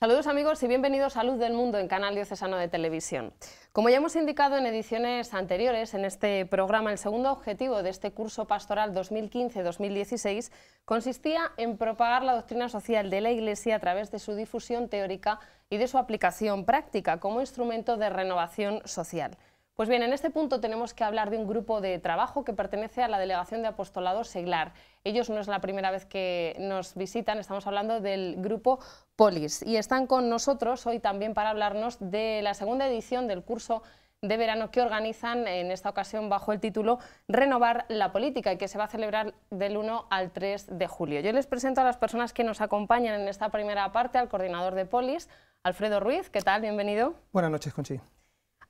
Saludos amigos y bienvenidos a Luz del Mundo en Canal Diocesano de Televisión. Como ya hemos indicado en ediciones anteriores, en este programa el segundo objetivo de este curso pastoral 2015-2016 consistía en propagar la doctrina social de la Iglesia a través de su difusión teórica y de su aplicación práctica como instrumento de renovación social. Pues bien, en este punto tenemos que hablar de un grupo de trabajo que pertenece a la Delegación de Apostolado Seglar. Ellos no es la primera vez que nos visitan, estamos hablando del grupo Polis. Y están con nosotros hoy también para hablarnos de la segunda edición del curso de verano que organizan en esta ocasión bajo el título Renovar la política y que se va a celebrar del 1 al 3 de julio. Yo les presento a las personas que nos acompañan en esta primera parte, al coordinador de Polis, Alfredo Ruiz. ¿Qué tal? Bienvenido. Buenas noches, Conchi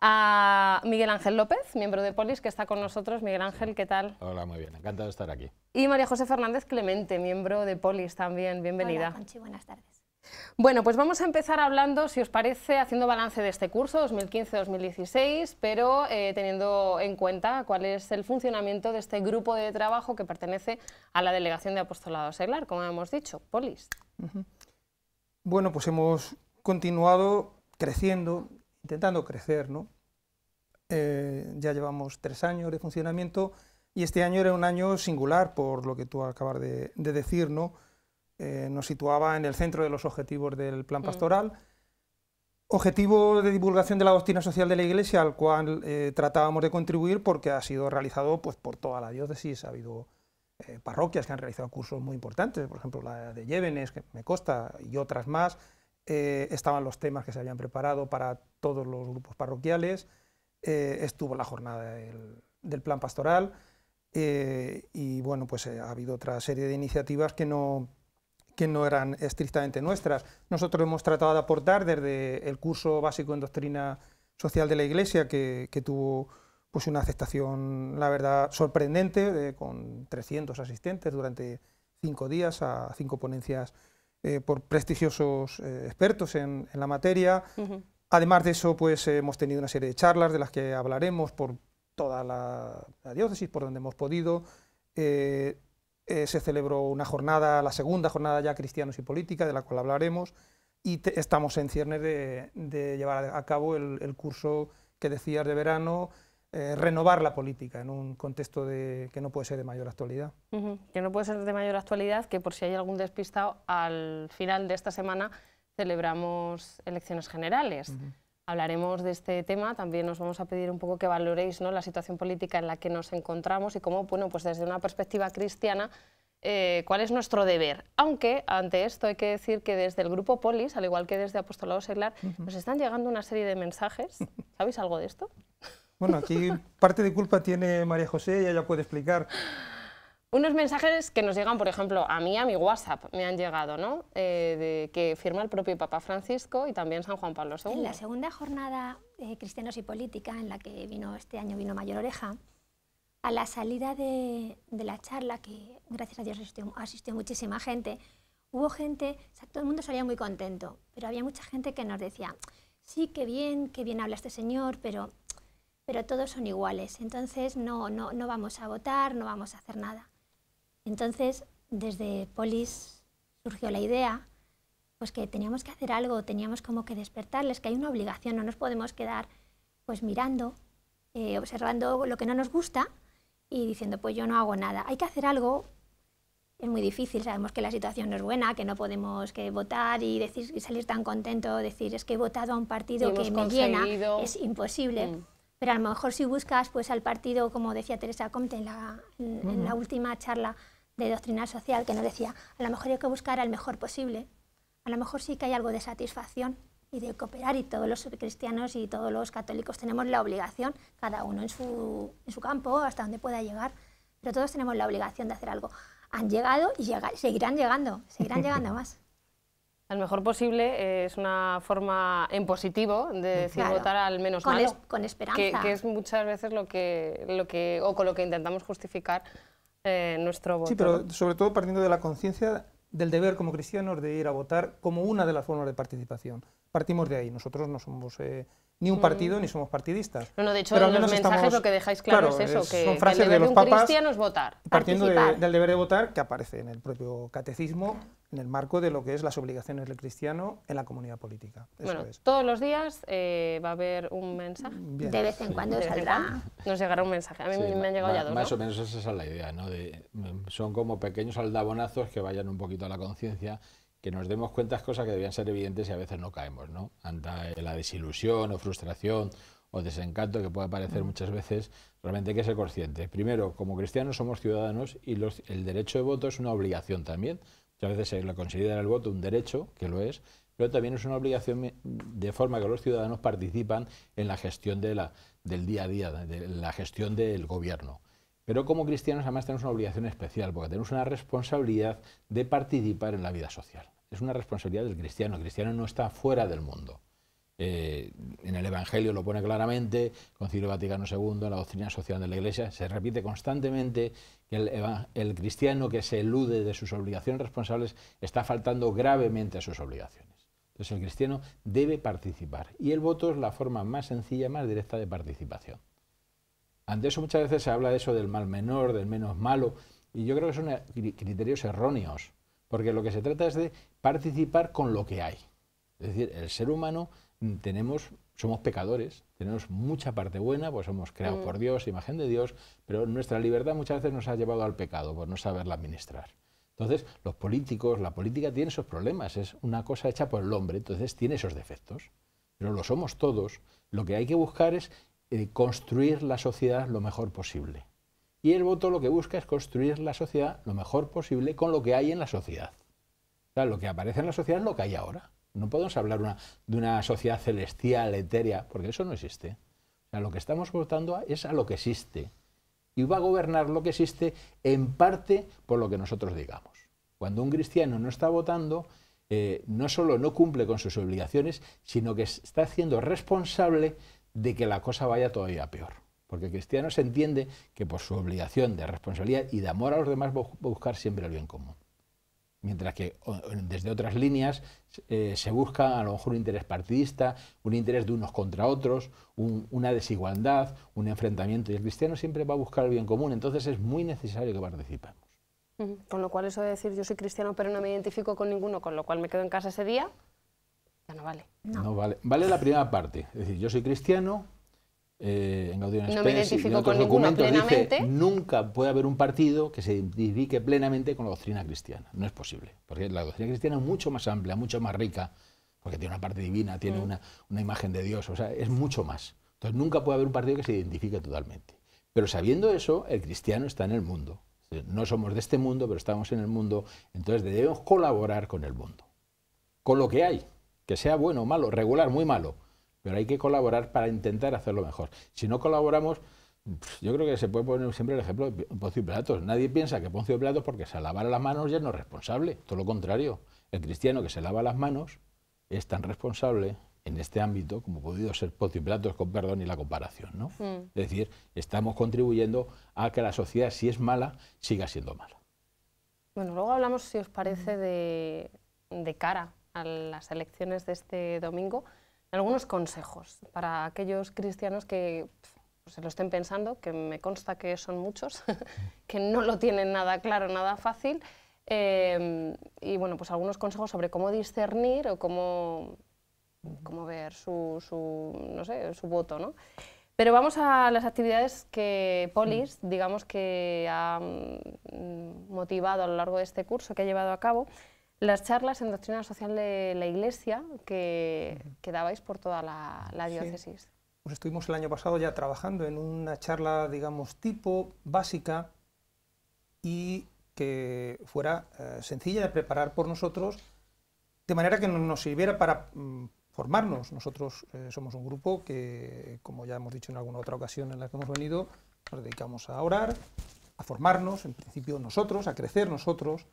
a Miguel Ángel López, miembro de Polis, que está con nosotros. Miguel Ángel, ¿qué tal? Hola, muy bien, encantado de estar aquí. Y María José Fernández Clemente, miembro de Polis también, bienvenida. Hola, Conchi, buenas tardes. Bueno, pues vamos a empezar hablando, si os parece, haciendo balance de este curso 2015-2016, pero eh, teniendo en cuenta cuál es el funcionamiento de este grupo de trabajo que pertenece a la Delegación de Apostolado Seglar, como hemos dicho, Polis. Bueno, pues hemos continuado creciendo, intentando crecer, ¿no? Eh, ya llevamos tres años de funcionamiento y este año era un año singular, por lo que tú acabas de, decir, ¿no? Eh, nos situaba en el centro de los objetivos del plan mm. pastoral. Objetivo de divulgación de la doctrina social de la Iglesia, al cual eh, tratábamos de contribuir porque ha sido realizado pues, por toda la diócesis. Ha habido parroquias que han realizado cursos muy importantes, por ejemplo la de Llévenes, que me consta, y otras más. Eh, estaban los temas que se habían preparado para todos los grupos parroquiales, eh, estuvo la jornada del, plan pastoral eh, y bueno, pues ha habido otra serie de iniciativas que no, que no eran estrictamente nuestras. Nosotros hemos tratado de aportar desde el curso básico en doctrina social de la Iglesia que, tuvo pues una aceptación, la verdad, sorprendente, con 300 asistentes durante cinco días a cinco ponencias eh, por prestigiosos eh, expertos en, la materia. Además de eso, pues hemos tenido una serie de charlas de las que hablaremos por toda la, diócesis, por donde hemos podido. Eh, se celebró una jornada, la segunda jornada ya Cristianos y Política, de la cual hablaremos, y estamos en ciernes de, llevar a cabo el, el curso que decías de verano, eh, renovar la política en un contexto de, que no puede ser de mayor actualidad. Que no puede ser de mayor actualidad, que por si hay algún despistado, al final de esta semana celebramos elecciones generales. Hablaremos de este tema, también nos vamos a pedir un poco que valoréis ¿no? la situación política en la que nos encontramos y cómo, bueno, pues desde una perspectiva cristiana, eh, cuál es nuestro deber. Aunque ante esto hay que decir que desde el grupo Polis, al igual que desde Apostolado Seglar, nos están llegando una serie de mensajes. ¿Sabéis algo de esto? Bueno, aquí parte de culpa tiene María José, ella ya puede explicar. Unos mensajes que nos llegan, por ejemplo, a mí, a mi WhatsApp, me han llegado, ¿no? Eh, de, que firma el propio Papa Francisco y también San Juan Pablo II. En la segunda jornada eh, Cristianos y Política, en la que vino este año vino Mayor Oreja, a la salida de, la charla, que gracias a Dios asistió, asistió muchísima gente, hubo gente, o sea, todo el mundo salía muy contento, pero había mucha gente que nos decía, sí, qué bien, qué bien habla este señor, pero pero todos son iguales. Entonces no, no, no vamos a votar, no vamos a hacer nada. Entonces, desde Polis surgió la idea pues que teníamos que hacer algo, teníamos como que despertarles, que hay una obligación, no nos podemos quedar pues mirando, eh, observando lo que no nos gusta y diciendo pues yo no hago nada. Hay que hacer algo, es muy difícil, sabemos que la situación no es buena, que no podemos que votar y, decir, y salir tan contento, decir es que he votado a un partido que me llena, es imposible. Mm. Pero a lo mejor si buscas pues, al partido, como decía Teresa Comte en la, última charla de doctrina social, que nos decía, a lo mejor hay que buscar al mejor posible. A lo mejor sí que hay algo de satisfacción y de cooperar y todos los cristianos y todos los católicos tenemos la obligación, cada uno en su, campo, hasta donde pueda llegar, pero todos tenemos la obligación de hacer algo. Han llegado y seguirán llegando, seguirán llegando más. Al mejor posible eh, es una forma en positivo de decir votar al menos con esperanza. Que, es muchas veces lo que, lo que, o con lo que intentamos justificar eh, nuestro voto. Sí, pero sobre todo partiendo de la conciencia del deber como cristianos de ir a votar como una de las formas de participación. Partimos de ahí. Nosotros no somos eh, ni un partido mm. ni somos partidistas. No, no, de hecho, en los mensajes lo que dejáis claro, es eso, que, son el de, los un cristiano es votar. Partiendo del deber de votar que aparece en el propio catecismo, en el marco de lo que es las obligaciones del cristiano en la comunidad política. bueno, todos los días eh, va a haber un mensaje. De vez en cuando saldrá. Nos llegará un mensaje. A mí me, han llegado ya dos. Más o menos esa es la idea, ¿no? Mm, son como pequeños aldabonazos que vayan un poquito a la conciencia que nos demos cuenta de cosas que debían ser evidentes y a veces no caemos, ¿no? Ante la desilusión o frustración o desencanto que puede aparecer mm. muchas veces, realmente hay que ser consciente. Primero, como cristianos somos ciudadanos y el derecho de voto es una obligación también. Muchas veces se le considera el voto un derecho, que lo es, pero también es una obligación de forma que los ciudadanos participan en la gestión del día a día, de la gestión del gobierno. Pero como cristianos además tenemos una obligación especial, porque tenemos una responsabilidad de participar en la vida social es una responsabilidad del cristiano. El cristiano no está fuera del mundo. Eh, en el Evangelio lo pone claramente, Concilio Vaticano II, la doctrina social de la Iglesia, se repite constantemente que el, el cristiano que se elude de sus obligaciones responsables está faltando gravemente a sus obligaciones. Entonces el cristiano debe participar y el voto es la forma más sencilla, más directa de participación. Ante eso muchas veces se habla de eso del mal menor, del menos malo, y yo creo que son criterios erróneos. Porque lo que se trata es de participar con lo que hay. Es decir, el ser humano mm, tenemos, somos pecadores, tenemos mucha parte buena, pues somos creados mm. por Dios, imagen de Dios, pero nuestra libertad muchas veces nos ha llevado al pecado por no saberla administrar. Entonces, los políticos, la política tiene esos problemas, es una cosa hecha por el hombre, entonces tiene esos defectos, pero lo somos todos. Lo que hay que buscar es eh, construir la sociedad lo mejor posible. Y el voto lo que busca es construir la sociedad lo mejor posible con lo que hay en la sociedad. O sea, lo que aparece en la sociedad es lo que hay ahora. No podemos hablar de una sociedad celestial, etérea, porque eso no existe. O sea, lo que estamos votando es a lo que existe. Y va a gobernar lo que existe en parte por lo que nosotros digamos. Cuando un cristiano no está votando, eh, no solo no cumple con sus obligaciones, sino que está siendo responsable de que la cosa vaya todavía peor. Porque el cristiano se entiende que por su obligación de responsabilidad y de amor a los demás va a buscar siempre el bien común. Mientras que desde otras líneas eh, se busca a lo mejor un interés partidista, un interés de unos contra otros, una desigualdad, un enfrentamiento. Y el cristiano siempre va a buscar el bien común, entonces es muy necesario que participemos. Con lo cual eso de decir yo soy cristiano pero no me identifico con ninguno, con lo cual me quedo en casa ese día, ya no vale. no vale. Vale la primera parte, es decir, yo soy cristiano, eh, en no en otros documentos nunca puede haber un partido que se identifique plenamente con la doctrina cristiana. No es posible, porque la doctrina cristiana es mucho más amplia, mucho más rica, porque tiene una parte divina, tiene mm. una, una imagen de Dios, o sea, es mucho más. Entonces nunca puede haber un partido que se identifique totalmente. Pero sabiendo eso, el cristiano está en el mundo. No somos de este mundo, pero estamos en el mundo, entonces debemos colaborar con el mundo. Con lo que hay, que sea bueno o malo, regular, muy malo, pero hay que colaborar para intentar hacerlo mejor. Si no colaboramos, yo creo que se puede poner siempre el ejemplo de Poncio Platos. Nadie piensa que Poncio Platos, porque se lavara las manos, ya no es responsable. Todo lo contrario. El cristiano que se lava las manos es tan responsable en este ámbito como ha podido ser Poncio Pilatos, con perdón y la comparación. Es decir, estamos contribuyendo a que la sociedad, si es mala, siga siendo mala. Bueno, luego hablamos, si os parece, de cara a las elecciones de este domingo algunos consejos para aquellos cristianos que pues, se lo estén pensando, que me consta que son muchos, que no lo tienen nada claro, nada fácil, em, y bueno, pues algunos consejos sobre cómo discernir o cómo, cómo ver su, voto, ¿no? Pero vamos a las actividades que Polis, digamos que ha mm, motivado a lo largo de este curso, que ha llevado a cabo las charlas en doctrina social de la Iglesia que, dabais por toda la, diócesis. Pues estuvimos el año pasado ya trabajando en una charla, digamos, tipo básica y que fuera eh, sencilla de preparar por nosotros, de manera que nos sirviera para mm, formarnos. Nosotros eh, somos un grupo que, como ya hemos dicho en alguna otra ocasión en la que hemos venido, nos dedicamos a orar, a formarnos, en principio nosotros, a crecer nosotros,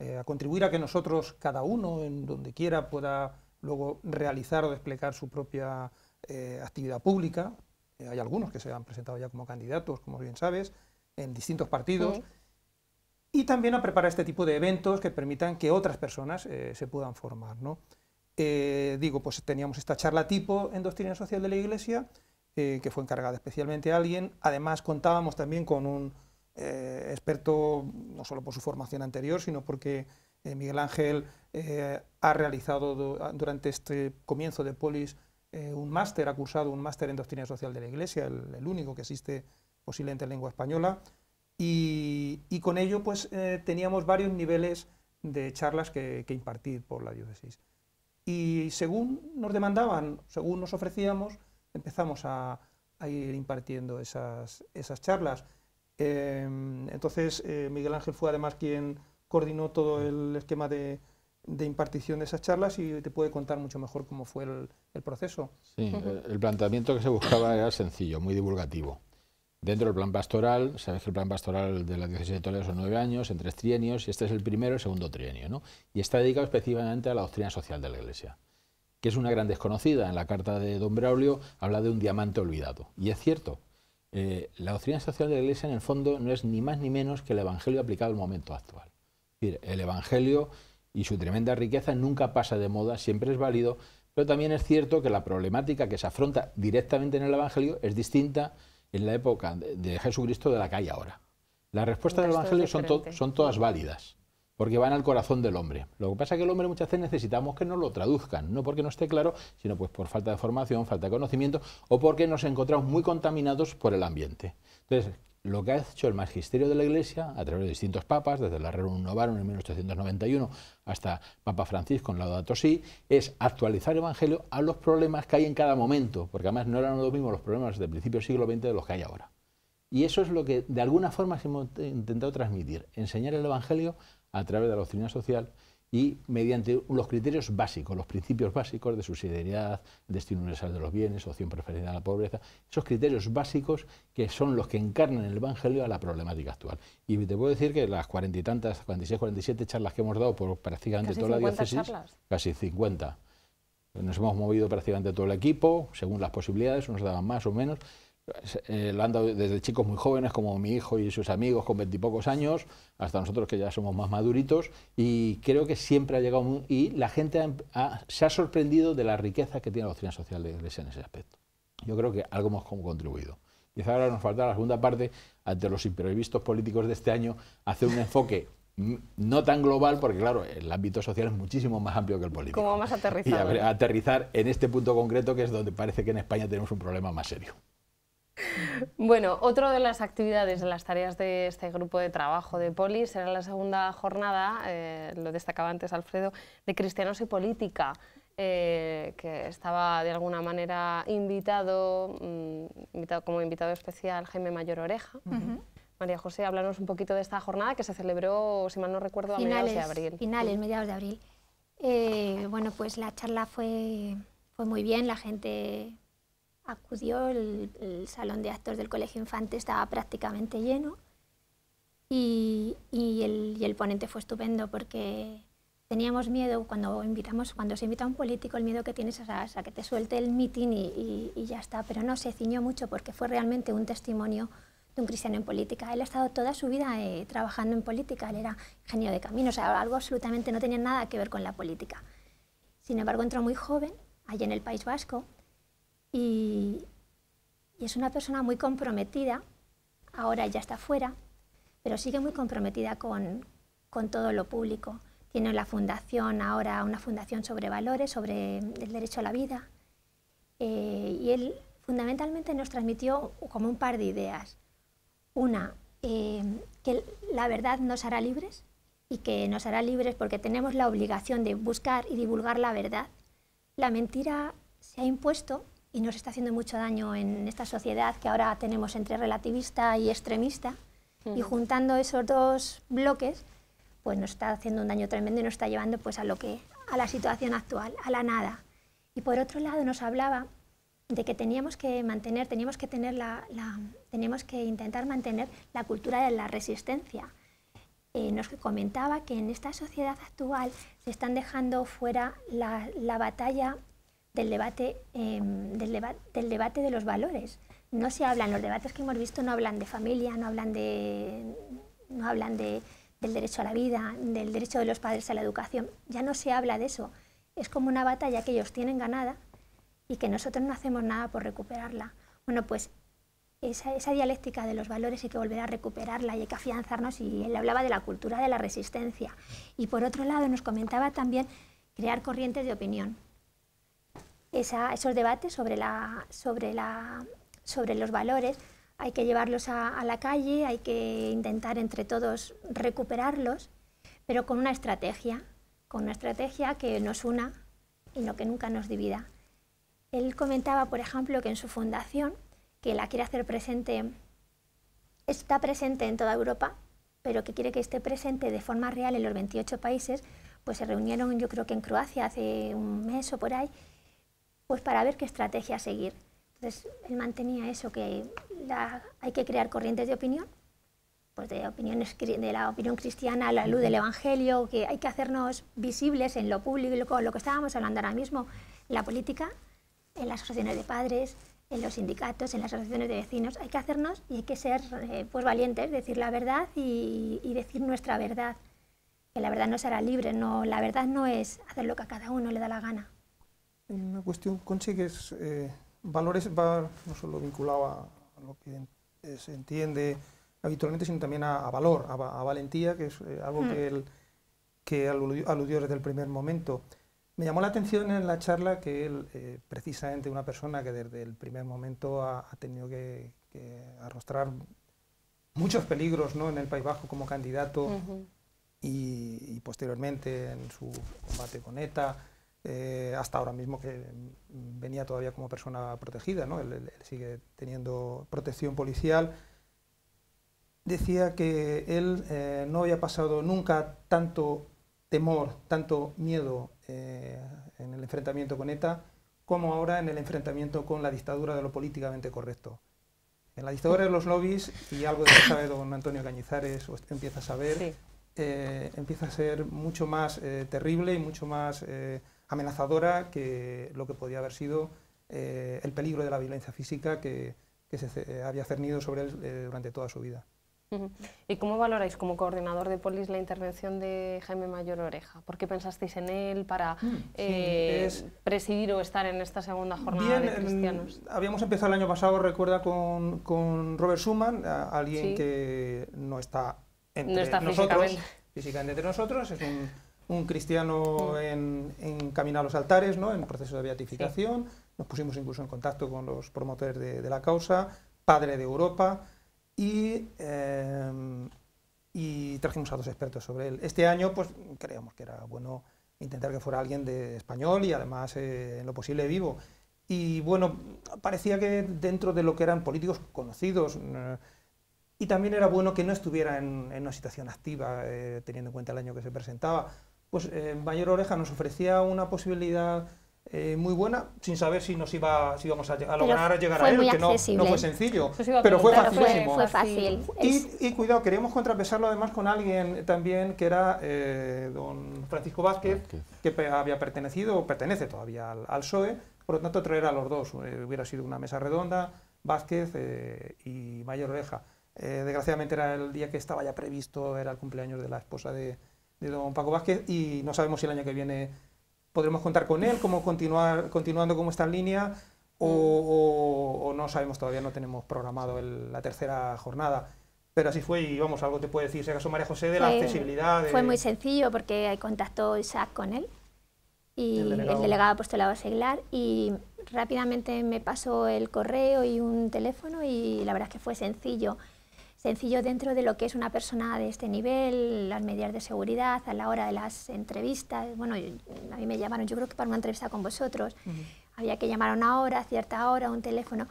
eh, a contribuir a que nosotros, cada uno, en donde quiera, pueda luego realizar o desplegar su propia eh, actividad pública. Eh, hay algunos que se han presentado ya como candidatos, como bien sabes, en distintos partidos. Y también a preparar este tipo de eventos que permitan que otras personas se puedan formar. ¿no? digo, pues teníamos esta charla tipo en Doctrina Social de la Iglesia, que fue encargada especialmente a alguien. Además, contábamos también con un eh, experto no solo por su formación anterior, sino porque eh, Miguel Ángel eh, ha realizado durante este comienzo de Polis un máster, ha cursado un máster en Doctrina Social de la Iglesia, el, único que existe posiblemente en lengua española, y, con ello pues teníamos varios niveles de charlas que, impartir por la diócesis. Y según nos demandaban, según nos ofrecíamos, empezamos a, ir impartiendo esas charlas. Em, entonces, eh, Miguel Ángel fue además quien coordinó todo el esquema de, impartición de esas charlas y te puede contar mucho mejor cómo fue el, proceso. Sí, el, planteamiento que se buscaba era sencillo, muy divulgativo. Dentro del plan pastoral, sabes que el plan pastoral de la diócesis de Toledo son nueve años, en tres trienios, y este es el primero y el segundo trienio, ¿no? Y está dedicado específicamente a la doctrina social de la Iglesia que es una gran desconocida. En la carta de don Braulio habla de un diamante olvidado. Y es cierto, eh, la doctrina social de la Iglesia en el fondo no es ni más ni menos que el Evangelio aplicado al momento actual. el Evangelio y su tremenda riqueza nunca pasa de moda, siempre es válido, pero también es cierto que la problemática que se afronta directamente en el Evangelio es distinta en la época de, Jesucristo de la que hay ahora. Las respuestas del Evangelio son todas válidas porque van al corazón del hombre. Lo que pasa es que el hombre muchas veces necesitamos que nos lo traduzcan, no porque no esté claro, sino pues por falta de formación, falta de conocimiento o porque nos encontramos muy contaminados por el ambiente. Entonces, lo que ha hecho el magisterio de la Iglesia a través de distintos papas, desde la Rerum Novarum en 1891 hasta Papa Francisco en Laudato Si, es actualizar el Evangelio a los problemas que hay en cada momento, porque además no eran los mismos los problemas del principio del siglo XX de los que hay ahora. Y eso es lo que de alguna forma hemos intentado transmitir, enseñar el Evangelio a través de la doctrina social y mediante los criterios básicos, los principios básicos de subsidiariedad, destino universal de los bienes, opción preferencial a la pobreza, esos criterios básicos que son los que encarnan el Evangelio a la problemática actual. Y te puedo decir que las cuarenta y tantas, 46, 47 charlas que hemos dado por prácticamente toda la diócesis, casi 50, nos hemos movido prácticamente todo el equipo, según las posibilidades, unos daban más o menos, eh, lo han dado desde chicos muy jóvenes, como mi hijo y sus amigos con veintipocos años, hasta nosotros que ya somos más maduritos, y creo que siempre ha llegado... y la gente se ha sorprendido de la riqueza que tiene la doctrina social de la Iglesia en ese aspecto. Yo creo que algo hemos contribuido. Y ahora nos falta la segunda parte, ante los imprevistos políticos de este año, hacer un enfoque no tan global, porque claro, el ámbito social es muchísimo más amplio que el político. Como más Y aterrizar en este punto concreto, que es donde parece que en España tenemos un problema más serio. Bueno, otra de las actividades de las tareas de este grupo de trabajo de Polis será la segunda jornada, eh, lo destacaba antes Alfredo, de Cristianos y Política, eh, que estaba de alguna manera invitado, mm, invitado como invitado especial Jaime Mayor Oreja. María José, háblanos un poquito de esta jornada que se celebró, si mal no recuerdo, a finales, mediados de abril. Finales, eh, mediados de abril. bueno, pues la charla fue muy bien, la gente acudió, el, salón de actos del colegio infante estaba prácticamente lleno y, el, ponente fue estupendo porque teníamos miedo cuando invitamos, cuando se invita a un político, el miedo que tienes a, que te suelte el mitin y, ya está, pero no, se ciñó mucho porque fue realmente un testimonio de un cristiano en política. Él ha estado toda su vida eh, trabajando en política, él era ingeniero de camino, o sea, algo absolutamente no tenía nada que ver con la política. Sin embargo, entró muy joven, allí en el País Vasco, y, es una persona muy comprometida, ahora ya está fuera, pero sigue muy comprometida con, con todo lo público. Tiene la fundación ahora, una fundación sobre valores, sobre el derecho a la vida. Eh, y él fundamentalmente nos transmitió como un par de ideas. Una, eh, que la verdad nos hará libres y que nos hará libres porque tenemos la obligación de buscar y divulgar la verdad. La mentira se ha impuesto y nos está haciendo mucho daño en esta sociedad que ahora tenemos entre relativista y extremista. Y juntando esos dos bloques, pues nos está haciendo un daño tremendo y nos está llevando pues a lo que a la situación actual, a la nada. Y por otro lado nos hablaba de que teníamos que mantener, teníamos que tener la, la que intentar mantener la cultura de la resistencia. Eh, nos comentaba que en esta sociedad actual se están dejando fuera la, la batalla del debate, em, del, del, debate de los valores. No se hablan, los debates que hemos visto no hablan de familia, no hablan, de, no hablan de, del derecho a la vida, del derecho de los padres a la educación. Ya no se habla de eso. Es como una batalla que ellos tienen ganada y que nosotros no hacemos nada por recuperarla. Bueno, pues esa, esa dialéctica de los valores hay que volver a recuperarla y hay que afianzarnos. Y él hablaba de la cultura de la resistencia. Y por otro lado nos comentaba también crear corrientes de opinión esos debates sobre, los valores, hay que llevarlos a, a, la calle, hay que intentar entre todos recuperarlos, pero con una estrategia, con una estrategia que nos una y no que nunca nos divida. Él comentaba, por ejemplo, que en su fundación, que la quiere hacer presente, está presente en toda Europa, pero que quiere que esté presente de forma real en los 28 países, pues se reunieron yo creo que en Croacia hace un mes o por ahí, pues para ver qué estrategia seguir. Entonces, él mantenía eso, que hay que crear corrientes de opinión, pues de, opiniones, de la opinión cristiana a la luz del Evangelio, que hay que hacernos visibles en lo público, lo que estábamos hablando ahora mismo, en la política, en las asociaciones de padres, en los sindicatos, en las asociaciones de vecinos. Hay que hacernos y hay que ser eh, pues valientes, decir la verdad y, decir nuestra verdad. Que la verdad no será libre, no, la verdad no es hacer lo que a cada uno le da la gana una cuestión que es eh, valores, va no solo vinculado a, lo que eh, se entiende habitualmente, sino también a, valor, a, valentía, que es eh, algo que, él, hmm. que aludió, desde el primer momento. Me llamó la atención en la charla que él, precisamente una persona que desde el primer momento ha, tenido que, que, arrostrar muchos peligros en el País Bajo como candidato y posteriormente en su combate con ETA, eh, hasta ahora mismo que venía todavía como persona protegida, ¿no? él, sigue teniendo protección policial. Decía que él eh, no había pasado nunca tanto temor, tanto miedo eh, en el enfrentamiento con ETA como ahora en el enfrentamiento con la dictadura de lo políticamente correcto. En la dictadura de los lobbies, y algo de lo que sabe don Antonio Cañizares, o empieza a saber, empieza a ser mucho más terrible y mucho más amenazadora que lo que podía haber sido eh, el peligro de la violencia física que, se eh, había cernido sobre él eh, durante toda su vida. ¿Y cómo valoráis como coordinador de Polis la intervención de Jaime Mayor Oreja? ¿Por qué pensasteis en él para mm, presidir o estar en esta segunda jornada de cristianos? Habíamos empezado el año pasado, recuerda, con, Robert Schuman, alguien que no está entre nosotros, físicamente. físicamente entre nosotros, es un un cristiano mm. en, camino a los altares, ¿no? en proceso de beatificación, nos pusimos incluso en contacto con los promotores de, la causa, padre de Europa, y, eh, y, trajimos a dos expertos sobre él. Este año, pues creíamos que era bueno intentar que fuera alguien de español y además eh, en lo posible vivo. Y bueno, parecía que dentro de lo que eran políticos conocidos, eh, y también era bueno que no estuviera en, en una situación activa, teniendo en cuenta el año que se presentaba, pues Mayor eh, Oreja nos ofrecía una posibilidad eh, muy buena, sin saber si nos iba, si íbamos a, lograr llegar a él, que no, fue sencillo, pues pero fue facilísimo. fácil. Y, cuidado, queríamos contrapesarlo además con alguien también que era eh, don Francisco Vázquez, que había pertenecido, pertenece todavía al, PSOE, por lo tanto traer a los dos hubiera sido una mesa redonda, Vázquez y Mayor Oreja. desgraciadamente era el día que estaba ya previsto, era el cumpleaños de la esposa de, de don Paco Vázquez y no sabemos si el año que viene podremos contar con él, como continuar continuando como está en línea o, no sabemos todavía, no tenemos programado la tercera jornada. Pero así fue y vamos, algo te puede decir, si acaso María José, de la accesibilidad. Fue muy sencillo porque contactó Isaac con él y el delegado, apostolado delegado seglar y rápidamente me pasó el correo y un teléfono y la verdad es que fue sencillo sencillo dentro de lo que es una persona de este nivel, las medidas de seguridad a la hora de las entrevistas. Bueno, a mí me llamaron, yo creo que para una entrevista con vosotros, había que llamar a una hora, a cierta hora, un teléfono,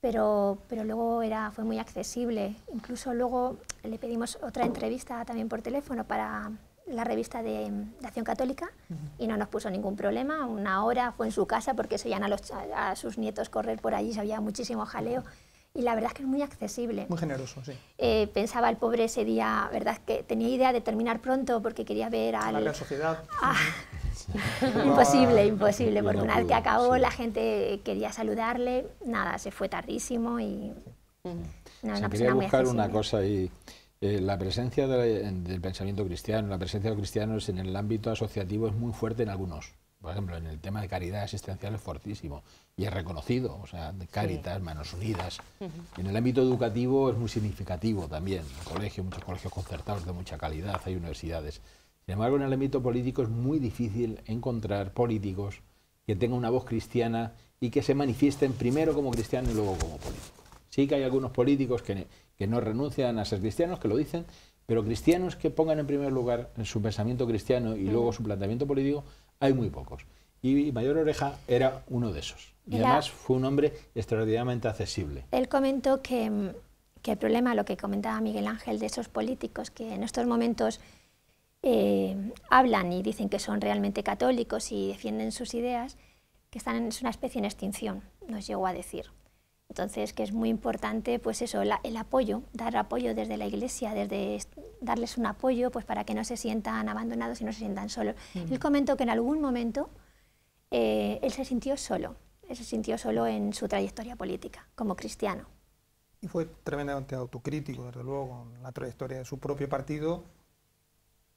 pero, pero luego era, fue muy accesible. Incluso luego le pedimos otra entrevista también por teléfono para la revista de, Acción Católica y no nos puso ningún problema. Una hora fue en su casa porque se a, a, sus nietos correr por allí, se había muchísimo jaleo y la verdad es que es muy accesible. Muy generoso, sí. Eh, pensaba el pobre ese día, ¿verdad? Que tenía idea de terminar pronto porque quería ver A la Sociedad. Ah, imposible, imposible, porque una vez que acabó la gente quería saludarle, nada, se fue tardísimo y... No, se quería buscar una cosa ahí. Eh, la presencia del pensamiento cristiano, la presencia de los cristianos en el ámbito asociativo es muy fuerte en algunos por ejemplo, en el tema de caridad asistencial es fortísimo y es reconocido, o sea, de Caritas, Manos Unidas. En el ámbito educativo es muy significativo también, colegios, muchos colegios concertados de mucha calidad, hay universidades. Sin embargo, en el ámbito político es muy difícil encontrar políticos que tengan una voz cristiana y que se manifiesten primero como cristianos y luego como políticos. Sí que hay algunos políticos que, no renuncian a ser cristianos, que lo dicen, pero cristianos que pongan en primer lugar su pensamiento cristiano y luego su planteamiento político, hay muy pocos. Y Mayor Oreja era uno de esos. Y además fue un hombre extraordinariamente accesible. Él comentó que, el problema, lo que comentaba Miguel Ángel, de esos políticos que en estos momentos eh, hablan y dicen que son realmente católicos y defienden sus ideas, que están en, es una especie en extinción, nos llegó a decir. Entonces, que es muy importante, pues eso, el apoyo, dar apoyo desde la iglesia, desde darles un apoyo, pues para que no se sientan abandonados y no se sientan solos. Él comentó que en algún momento eh, él se sintió solo, él se sintió solo en su trayectoria política, como cristiano. Y fue tremendamente autocrítico, desde luego, en la trayectoria de su propio partido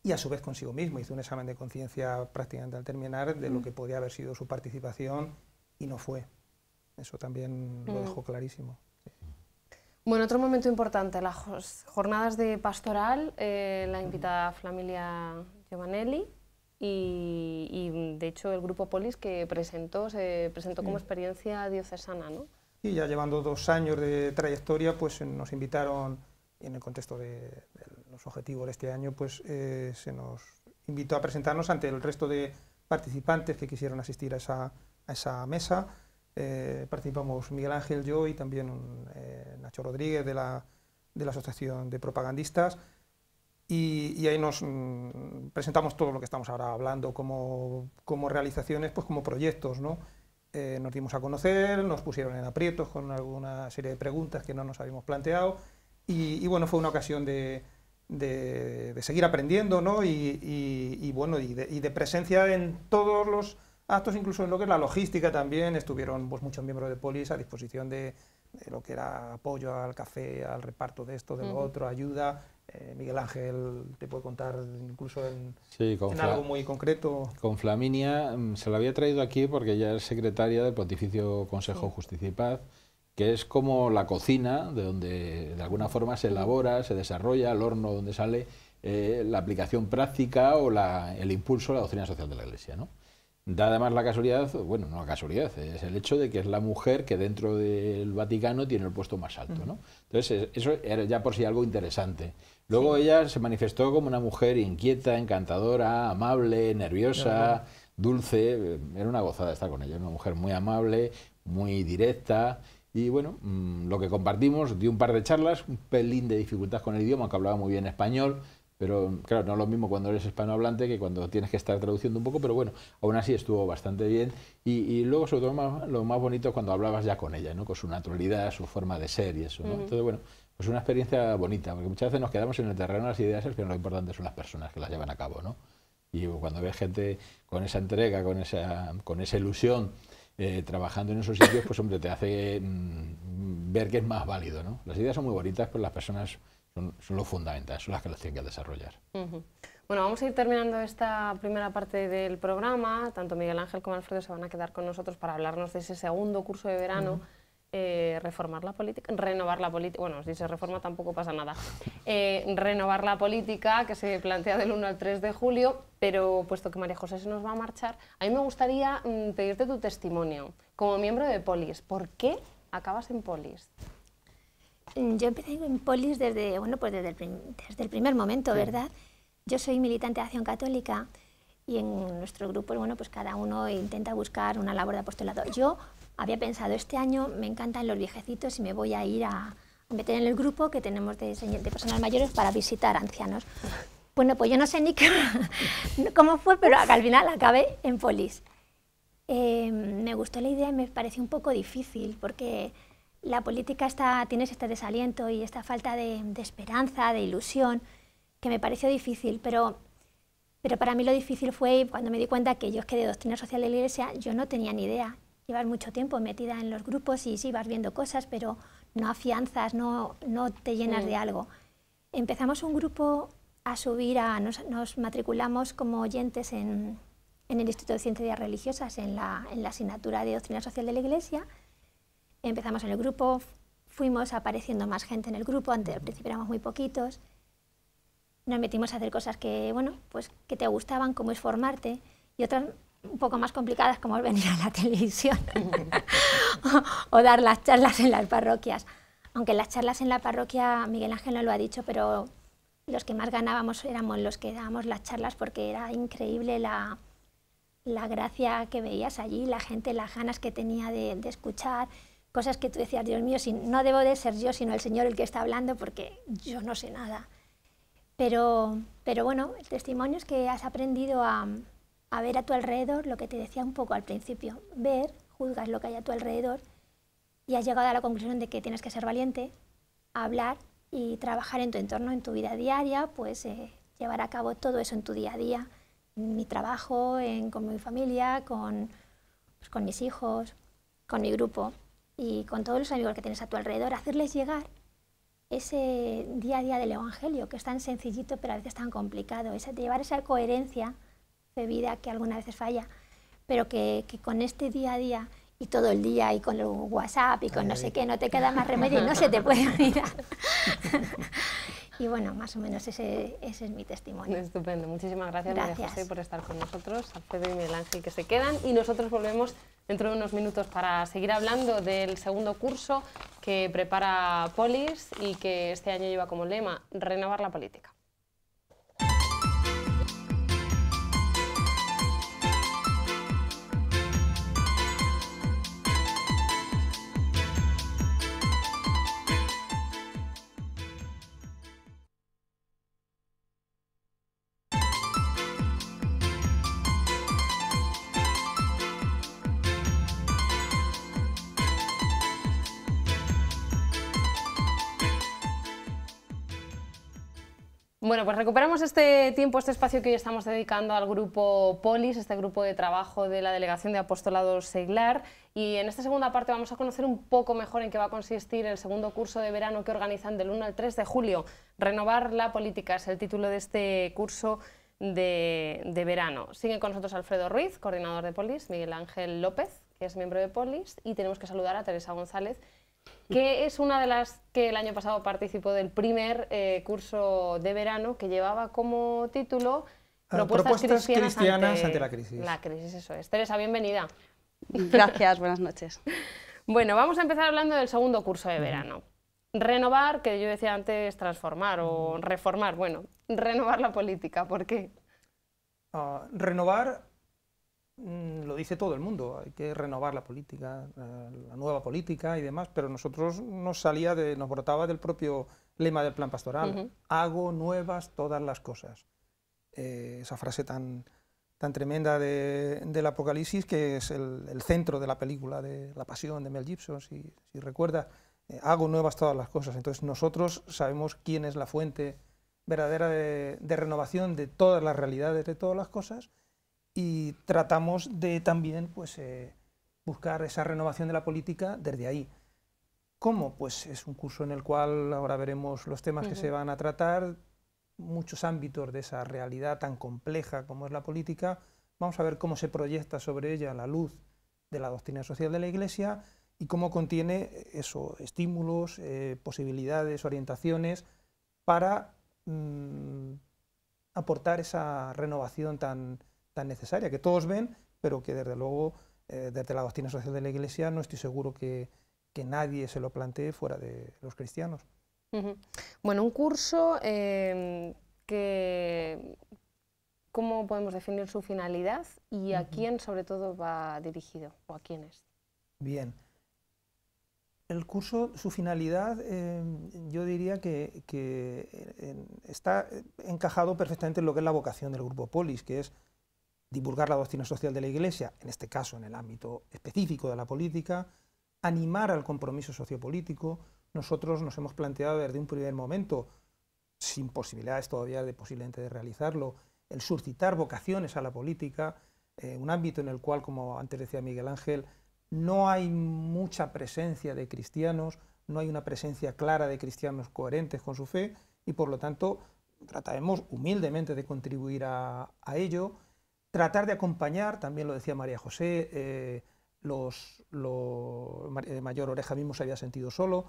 y a su vez consigo mismo. Hizo un examen de conciencia prácticamente al terminar de lo que podía haber sido su participación y no fue. Eso también lo mm. dejó clarísimo. Bueno, otro momento importante, las jornadas de pastoral, eh, la invitada Flamilia Giovanelli y, de hecho el grupo Polis que presentó, se presentó como experiencia diocesana, ¿no? Y ya llevando dos años de trayectoria, pues eh, nos invitaron, en el contexto de, los objetivos de este año, pues eh, se nos invitó a presentarnos ante el resto de participantes que quisieron asistir a esa, a esa mesa eh, participamos Miguel Ángel, yo y también eh, Nacho Rodríguez de la, Asociación de Propagandistas. Y, ahí nos mm, presentamos todo lo que estamos ahora hablando como, realizaciones, pues como proyectos. ¿no? Eh, nos dimos a conocer, nos pusieron en aprietos con alguna serie de preguntas que no nos habíamos planteado. Y, bueno, fue una ocasión de, seguir aprendiendo y, bueno, y de presencia en todos los actos, incluso en lo que es la logística también, estuvieron pues, muchos miembros de Polis a disposición de, lo que era apoyo al café, al reparto de esto, de lo otro, ayuda. Eh, Miguel Ángel te puede contar incluso en, algo muy concreto. Con Flaminia mm, se la había traído aquí porque ella es secretaria del Pontificio Consejo Justicia y Paz, que es como la cocina de donde de alguna forma se elabora, se desarrolla, el horno donde sale eh, la aplicación práctica o el impulso a la doctrina social de la Iglesia. ¿no? Da además la casualidad, bueno, no la casualidad, es el hecho de que es la mujer que dentro del Vaticano tiene el puesto más alto, Entonces, eso era ya por sí algo interesante. Luego ella se manifestó como una mujer inquieta, encantadora, amable, nerviosa, dulce. Eh, era una gozada estar con ella, una mujer muy amable, muy directa. Y bueno, mm, lo que compartimos, di un par de charlas, un pelín de dificultades con el idioma, que hablaba muy bien español, pero claro, no es lo mismo cuando eres hispanohablante que cuando tienes que estar traduciendo un poco, pero bueno, aún así estuvo bastante bien. Y, luego, sobre todo, lo más bonito es cuando hablabas ya con ella, ¿no? con su naturalidad, su forma de ser y eso. ¿no? Entonces, bueno, pues una experiencia bonita, porque muchas veces nos quedamos en el terreno las ideas, pero lo importante son las personas que las llevan a cabo. ¿no? Y cuando ves gente con esa entrega, con esa, con esa ilusión, eh, trabajando en esos sitios, pues hombre, te hace mm, ver que es más válido. ¿no? Las ideas son muy bonitas, pero las personas son, los lo son las que las tienen que desarrollar. Bueno, vamos a ir terminando esta primera parte del programa. Tanto Miguel Ángel como Alfredo se van a quedar con nosotros para hablarnos de ese segundo curso de verano. Eh, reformar la política, renovar la política, bueno, si se reforma tampoco pasa nada, eh, renovar la política que se plantea del 1 al 3 de julio, pero puesto que María José se nos va a marchar, a mí me gustaría mm, pedirte tu testimonio como miembro de Polis. ¿Por qué acabas en Polis? yo empecé en Polis desde, bueno, pues desde, el, primer momento, ¿verdad? Yo soy militante de Acción Católica y en nuestro grupo, bueno, pues cada uno intenta buscar una labor de apostolado. Yo había pensado, este año me encantan los viejecitos y me voy a ir a meter en el grupo que tenemos de, personas mayores para visitar ancianos. Bueno, pues yo no sé ni cómo fue, pero al final acabé en Polis. Eh, me gustó la idea y me pareció un poco difícil porque la política tiene tienes este desaliento y esta falta de, esperanza, de ilusión, que me pareció difícil, pero, para mí lo difícil fue cuando me di cuenta que yo es que de doctrina social de la Iglesia yo no tenía ni idea. Llevas mucho tiempo metida en los grupos y sí, vas viendo cosas, pero no afianzas, no, te llenas de algo. Empezamos un grupo a subir, a, nos, matriculamos como oyentes en, en el Instituto de Ciencias Religiosas, en la, en la asignatura de Doctrina Social de la Iglesia, empezamos en el grupo, fuimos apareciendo más gente en el grupo, antes al principio éramos muy poquitos, nos metimos a hacer cosas que, bueno, pues que te gustaban, como es formarte, y otras un poco más complicadas como venir a la televisión o, dar las charlas en las parroquias. Aunque las charlas en la parroquia, Miguel Ángel no lo ha dicho, pero los que más ganábamos éramos los que dábamos las charlas porque era increíble la, la gracia que veías allí, la gente, las ganas que tenía de, de escuchar, cosas que tú decías, Dios mío, si, no debo de ser yo, sino el Señor el que está hablando, porque yo no sé nada. Pero, pero bueno, el testimonio es que has aprendido a, ver a tu alrededor lo que te decía un poco al principio, ver, juzgas lo que hay a tu alrededor y has llegado a la conclusión de que tienes que ser valiente, hablar y trabajar en tu entorno, en tu vida diaria, pues eh, llevar a cabo todo eso en tu día a día, mi trabajo, con mi familia, pues, con mis hijos, con mi grupo y con todos los amigos que tienes a tu alrededor, hacerles llegar ese día a día del Evangelio, que es tan sencillito pero a veces tan complicado, llevar esa coherencia de vida que algunas veces falla, pero que, con este día a día y todo el día y con el WhatsApp y con no sé qué, no te queda más remedio y no se te puede olvidar. Y bueno, más o menos ese, es mi testimonio. Estupendo. Muchísimas gracias, gracias. María José, por estar con nosotros, a Pedro y Miguel Ángel que se quedan. Y nosotros volvemos dentro de unos minutos para seguir hablando del segundo curso que prepara Polis y que este año lleva como lema Renovar la política. Bueno, pues recuperamos este tiempo, este espacio que hoy estamos dedicando al grupo Polis, este grupo de trabajo de la Delegación de Apostolado Seglar. Y en esta segunda parte vamos a conocer un poco mejor en qué va a consistir el segundo curso de verano que organizan del 1 al 3 de julio. Renovar la política es el título de este curso de, de verano. Sigue con nosotros Alfredo Ruiz, coordinador de Polis, Miguel Ángel López, que es miembro de Polis, y tenemos que saludar a Teresa González, que es una de las que el año pasado participó del primer eh, curso de verano que llevaba como título ah, Propuestas, cristianas, ante, la crisis. La crisis, eso es. Teresa, bienvenida. Gracias, buenas noches. bueno, vamos a empezar hablando del segundo curso de verano. Renovar, que yo decía antes transformar o reformar, bueno, renovar la política, ¿por qué? Ah, renovar Mm, lo dice todo el mundo, hay que renovar la política, la nueva política y demás, pero nosotros nos salía de, nos brotaba del propio lema del plan pastoral, hago nuevas todas las cosas. Eh, esa frase tan, tremenda del Apocalipsis que es el, centro de la película de La Pasión de Mel Gibson, si, si recuerda eh, hago nuevas todas las cosas. Entonces nosotros sabemos quién es la fuente verdadera de renovación de todas las realidades, de todas las cosas, y tratamos de también pues, eh, buscar esa renovación de la política desde ahí. ¿Cómo? Pues es un curso en el cual ahora veremos los temas que se van a tratar, muchos ámbitos de esa realidad tan compleja como es la política. Vamos a ver cómo se proyecta sobre ella la luz de la doctrina social de la Iglesia y cómo contiene eh, eso, estímulos, eh, posibilidades, orientaciones para mm, aportar esa renovación tan, tan necesaria, que todos ven, pero que desde luego, eh, desde la doctrina social de la Iglesia, no estoy seguro que, nadie se lo plantee fuera de los cristianos. Bueno, un curso em, que... ¿Cómo podemos definir su finalidad y a quién sobre todo va dirigido o a quién es? Bien. El curso, su finalidad, em, yo diría que, eh, está eh, encajado perfectamente en lo que es la vocación del Grupo Polis, que es divulgar la doctrina social de la Iglesia, en este caso en el ámbito específico de la política, animar al compromiso sociopolítico. Nosotros nos hemos planteado desde un primer momento, sin posibilidades todavía de posiblemente de realizarlo, el suscitar vocaciones a la política, eh, un ámbito en el cual, como antes decía Miguel Ángel, no hay mucha presencia de cristianos, no hay una presencia clara de cristianos coherentes con su fe y por lo tanto trataremos humildemente de contribuir a ello Tratar de acompañar, también lo decía María José, eh, los, eh, Mayor Oreja mismo se había sentido solo.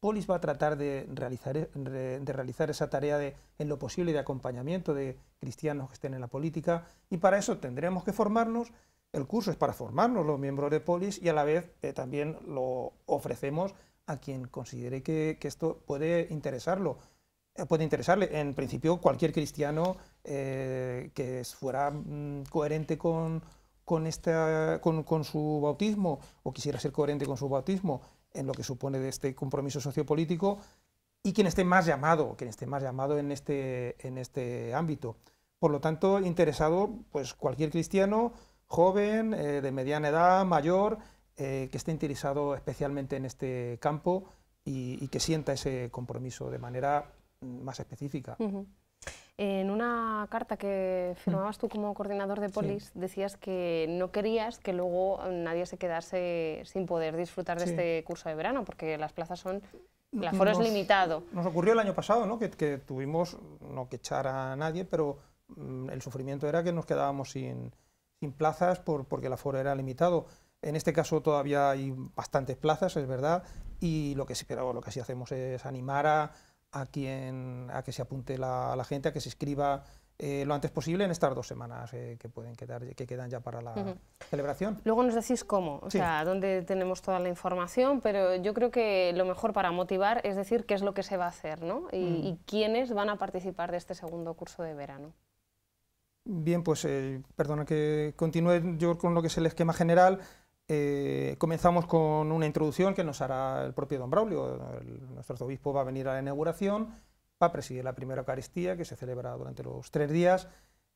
Polis va a tratar de realizar, e, de realizar esa tarea de, en lo posible de acompañamiento de cristianos que estén en la política y para eso tendremos que formarnos. El curso es para formarnos los miembros de Polis y a la vez eh, también lo ofrecemos a quien considere que, que esto puede interesarlo puede interesarle. En principio, cualquier cristiano eh, que fuera mm, coherente con, con, con, su bautismo o quisiera ser coherente con su bautismo en lo que supone de este compromiso sociopolítico y quien esté más llamado, quien esté más llamado en este, en este ámbito. Por lo tanto, interesado, pues cualquier cristiano, joven, eh, de mediana edad, mayor, eh, que esté interesado especialmente en este campo y, que sienta ese compromiso de manera mm, más específica. En una carta que firmabas tú como coordinador de polis, decías que no querías que luego nadie se quedase sin poder disfrutar de este curso de verano, porque las plazas son... El aforo es limitado. Nos ocurrió el año pasado, ¿no? Que, tuvimos, no que echar a nadie, pero mm, el sufrimiento era que nos quedábamos sin, plazas por, porque el aforo era limitado. En este caso todavía hay bastantes plazas, es verdad, y lo que lo que sí hacemos es animar a, a, quien, a que se apunte la, la gente, a que se escriba eh, lo antes posible en estas dos semanas eh, que pueden quedar que quedan ya para la celebración. Luego nos decís cómo, o sea, dónde tenemos toda la información, pero yo creo que lo mejor para motivar es decir qué es lo que se va a hacer, ¿no? Y, mm. quiénes van a participar de este segundo curso de verano. Bien, pues eh, perdona que continúe yo con lo que es el esquema general. Eh, comenzamos con una introducción que nos hará el propio don Braulio. nuestro arzobispo va a venir a la inauguración, va a presidir la primera Eucaristía, que se celebra durante los tres días.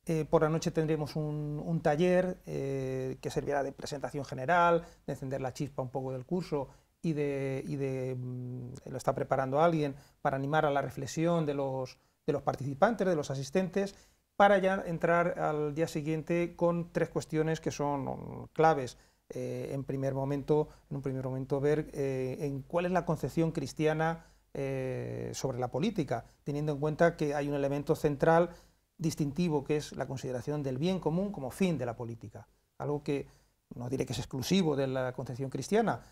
Eh, por la noche tendremos un, taller eh, que servirá de presentación general, de encender la chispa un poco del curso y de, mm, lo está preparando alguien para animar a la reflexión de los participantes, de los asistentes, para ya entrar al día siguiente con tres cuestiones que son claves eh, en, primer momento, en un primer momento ver eh, en cuál es la concepción cristiana eh, sobre la política, teniendo en cuenta que hay un elemento central distintivo que es la consideración del bien común como fin de la política, algo que no diré que es exclusivo de la concepción cristiana,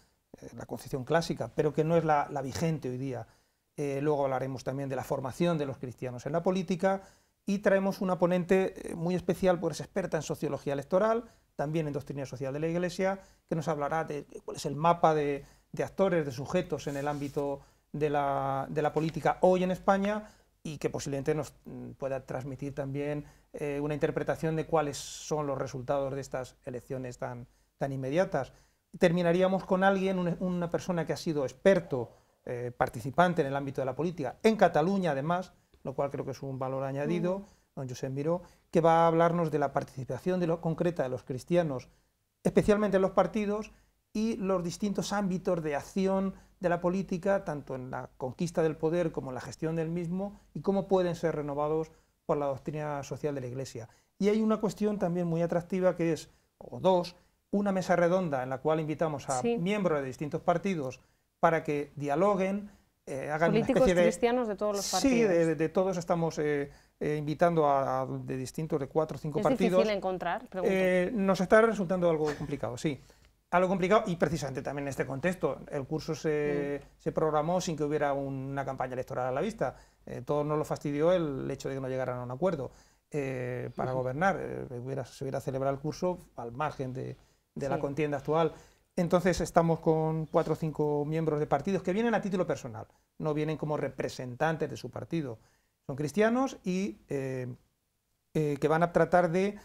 la concepción clásica, pero que no es la, vigente hoy día. luego hablaremos también de la formación de los cristianos en la política y traemos una ponente muy especial, pues experta en sociología electoral, también en Doctrina Social de la Iglesia, que nos hablará de cuál es el mapa de, actores, de sujetos en el ámbito de la, política hoy en España y que posiblemente nos mm, pueda transmitir también eh, una interpretación de cuáles son los resultados de estas elecciones tan, inmediatas. Terminaríamos con alguien, una persona que ha sido experto, eh, participante en el ámbito de la política, en Cataluña además, lo cual creo que es un valor añadido. Mm don José Miró, que va a hablarnos de la participación concreta de los cristianos, especialmente en los partidos, y los distintos ámbitos de acción de la política, tanto en la conquista del poder como en la gestión del mismo, y cómo pueden ser renovados por la doctrina social de la Iglesia. Y hay una cuestión también muy atractiva que es, o dos, una mesa redonda en la cual invitamos a miembros de distintos partidos para que dialoguen, eh, hagan una especie de... cristianos de todos los partidos. Sí, de, todos estamos eh, eh, invitando a, de distintos, de cuatro o cinco partidos. ¿Es difícil encontrar? Eh, nos está resultando algo complicado, sí. Algo complicado y precisamente también en este contexto. El curso se, mm. programó sin que hubiera una campaña electoral a la vista. Eh, todo nos lo fastidió el hecho de que no llegaran a un acuerdo para gobernar. Hubiera, se hubiera celebrado el curso al margen de, la contienda actual. Entonces estamos con cuatro o cinco miembros de partidos que vienen a título personal, no vienen como representantes de su partido son cristianos y eh, eh, que van a tratar de,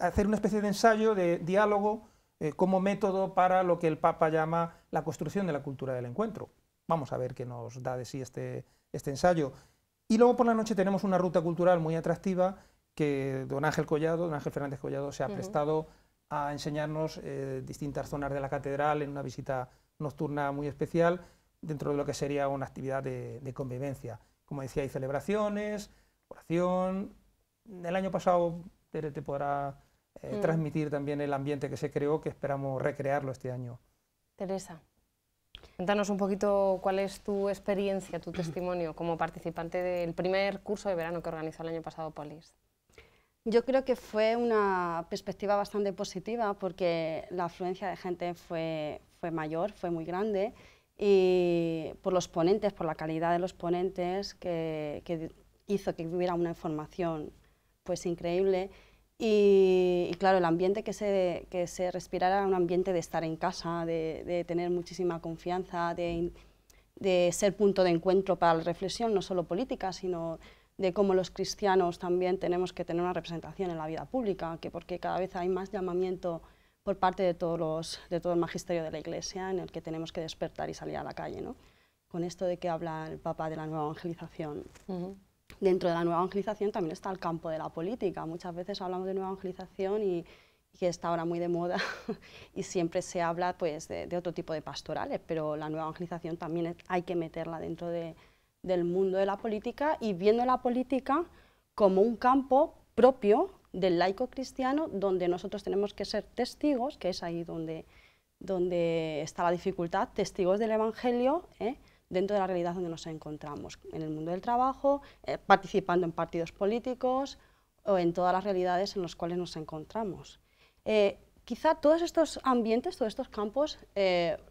hacer una especie de ensayo, de diálogo, eh, como método para lo que el Papa llama la construcción de la cultura del encuentro. Vamos a ver qué nos da de sí este, este ensayo. Y luego por la noche tenemos una ruta cultural muy atractiva que don Ángel Collado, don Ángel Fernández Collado, se ha prestado a enseñarnos distintas zonas de la catedral en una visita nocturna muy especial dentro de lo que sería una actividad de, convivencia. Como decía, hay celebraciones, oración. El año pasado Tere te podrá eh, mm. transmitir también el ambiente que se creó, que esperamos recrearlo este año. Teresa, cuéntanos un poquito cuál es tu experiencia, tu testimonio como participante del primer curso de verano que organizó el año pasado Polis. Yo creo que fue una perspectiva bastante positiva porque la afluencia de gente fue, fue mayor, fue muy grande y por los ponentes, por la calidad de los ponentes que, que hizo que hubiera una información pues increíble y, claro, el ambiente que se, que se respirara era un ambiente de estar en casa, de, de tener muchísima confianza, de, de, ser punto de encuentro para la reflexión, no solo política, sino de cómo los cristianos también tenemos que tener una representación en la vida pública, que porque cada vez hay más llamamiento por parte de, todo el magisterio de la Iglesia en el que tenemos que despertar y salir a la calle, Con esto de que habla el Papa de la nueva evangelización. Dentro de la nueva evangelización también está el campo de la política. Muchas veces hablamos de nueva evangelización y, que está ahora muy de moda y siempre se habla pues, de, otro tipo de pastorales, pero la nueva evangelización también hay que meterla dentro del mundo de la política y viendo la política como un campo propio del laico cristiano, donde nosotros tenemos que ser testigos, que es ahí donde, donde está la dificultad, testigos del Evangelio ¿eh? dentro de la realidad donde nos encontramos, en el mundo del trabajo, eh, participando en partidos políticos o en todas las realidades en las cuales nos encontramos. Eh, quizá todos estos ambientes, todos estos campos,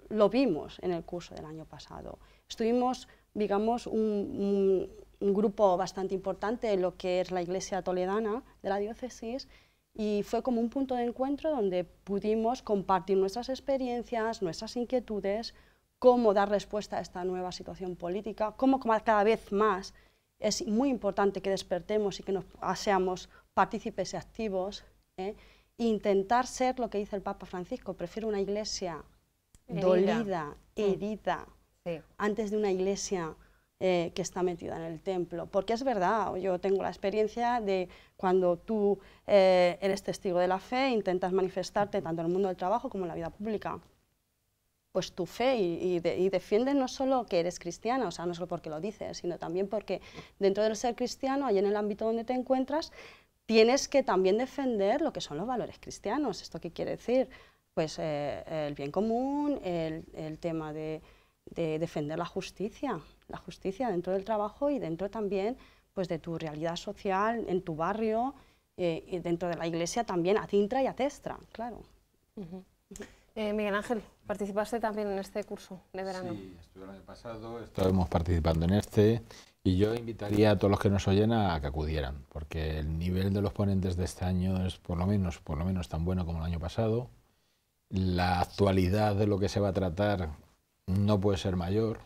lo vimos en el curso del año pasado. Estuvimos, digamos, un un grupo bastante importante, lo que es la Iglesia Toledana de la diócesis, y fue como un punto de encuentro donde pudimos compartir nuestras experiencias, nuestras inquietudes, cómo dar respuesta a esta nueva situación política, cómo cada vez más es muy importante que despertemos y que nos ah, seamos partícipes y activos, ¿eh? e intentar ser lo que dice el Papa Francisco, prefiero una iglesia dolida, mm. herida, antes de una iglesia eh, que está metida en el templo. Porque es verdad, yo tengo la experiencia de cuando tú eh, eres testigo de la fe, intentas manifestarte tanto en el mundo del trabajo como en la vida pública. Pues tu fe y, defiendes no solo que eres cristiana, o sea, no solo porque lo dices, sino también porque dentro del ser cristiano, allá en el ámbito donde te encuentras, tienes que también defender lo que son los valores cristianos. ¿Esto qué quiere decir? Pues eh, el bien común, el tema de, de defender la justicia, la justicia dentro del trabajo y dentro también pues, de tu realidad social, en tu barrio, eh, y dentro de la iglesia también, a tintra y a Testra, claro. Eh, Miguel Ángel, participaste también en este curso de verano. Sí, estuve el año pasado, estuvimos participando en este y yo invitaría a todos los que nos oyen a que acudieran, porque el nivel de los ponentes de este año es por lo menos, por lo menos tan bueno como el año pasado. La actualidad de lo que se va a tratar no puede ser mayor.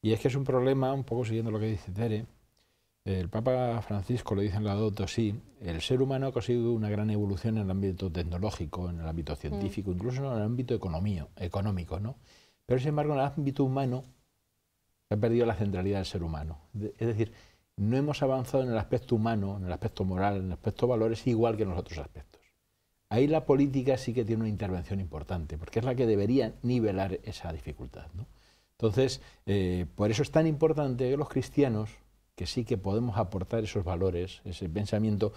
Y es que es un problema, un poco siguiendo lo que dice Tere, el Papa Francisco lo dice en la Doto, sí, el ser humano ha conseguido una gran evolución en el ámbito tecnológico, en el ámbito científico, mm. incluso en el ámbito economía, económico, ¿no? Pero sin embargo, en el ámbito humano se ha perdido la centralidad del ser humano. Es decir, no hemos avanzado en el aspecto humano, en el aspecto moral, en el aspecto valores, igual que en los otros aspectos ahí la política sí que tiene una intervención importante, porque es la que debería nivelar esa dificultad. Entonces, eh, por eso es tan importante que los cristianos, que sí que podemos aportar esos valores, ese pensamiento,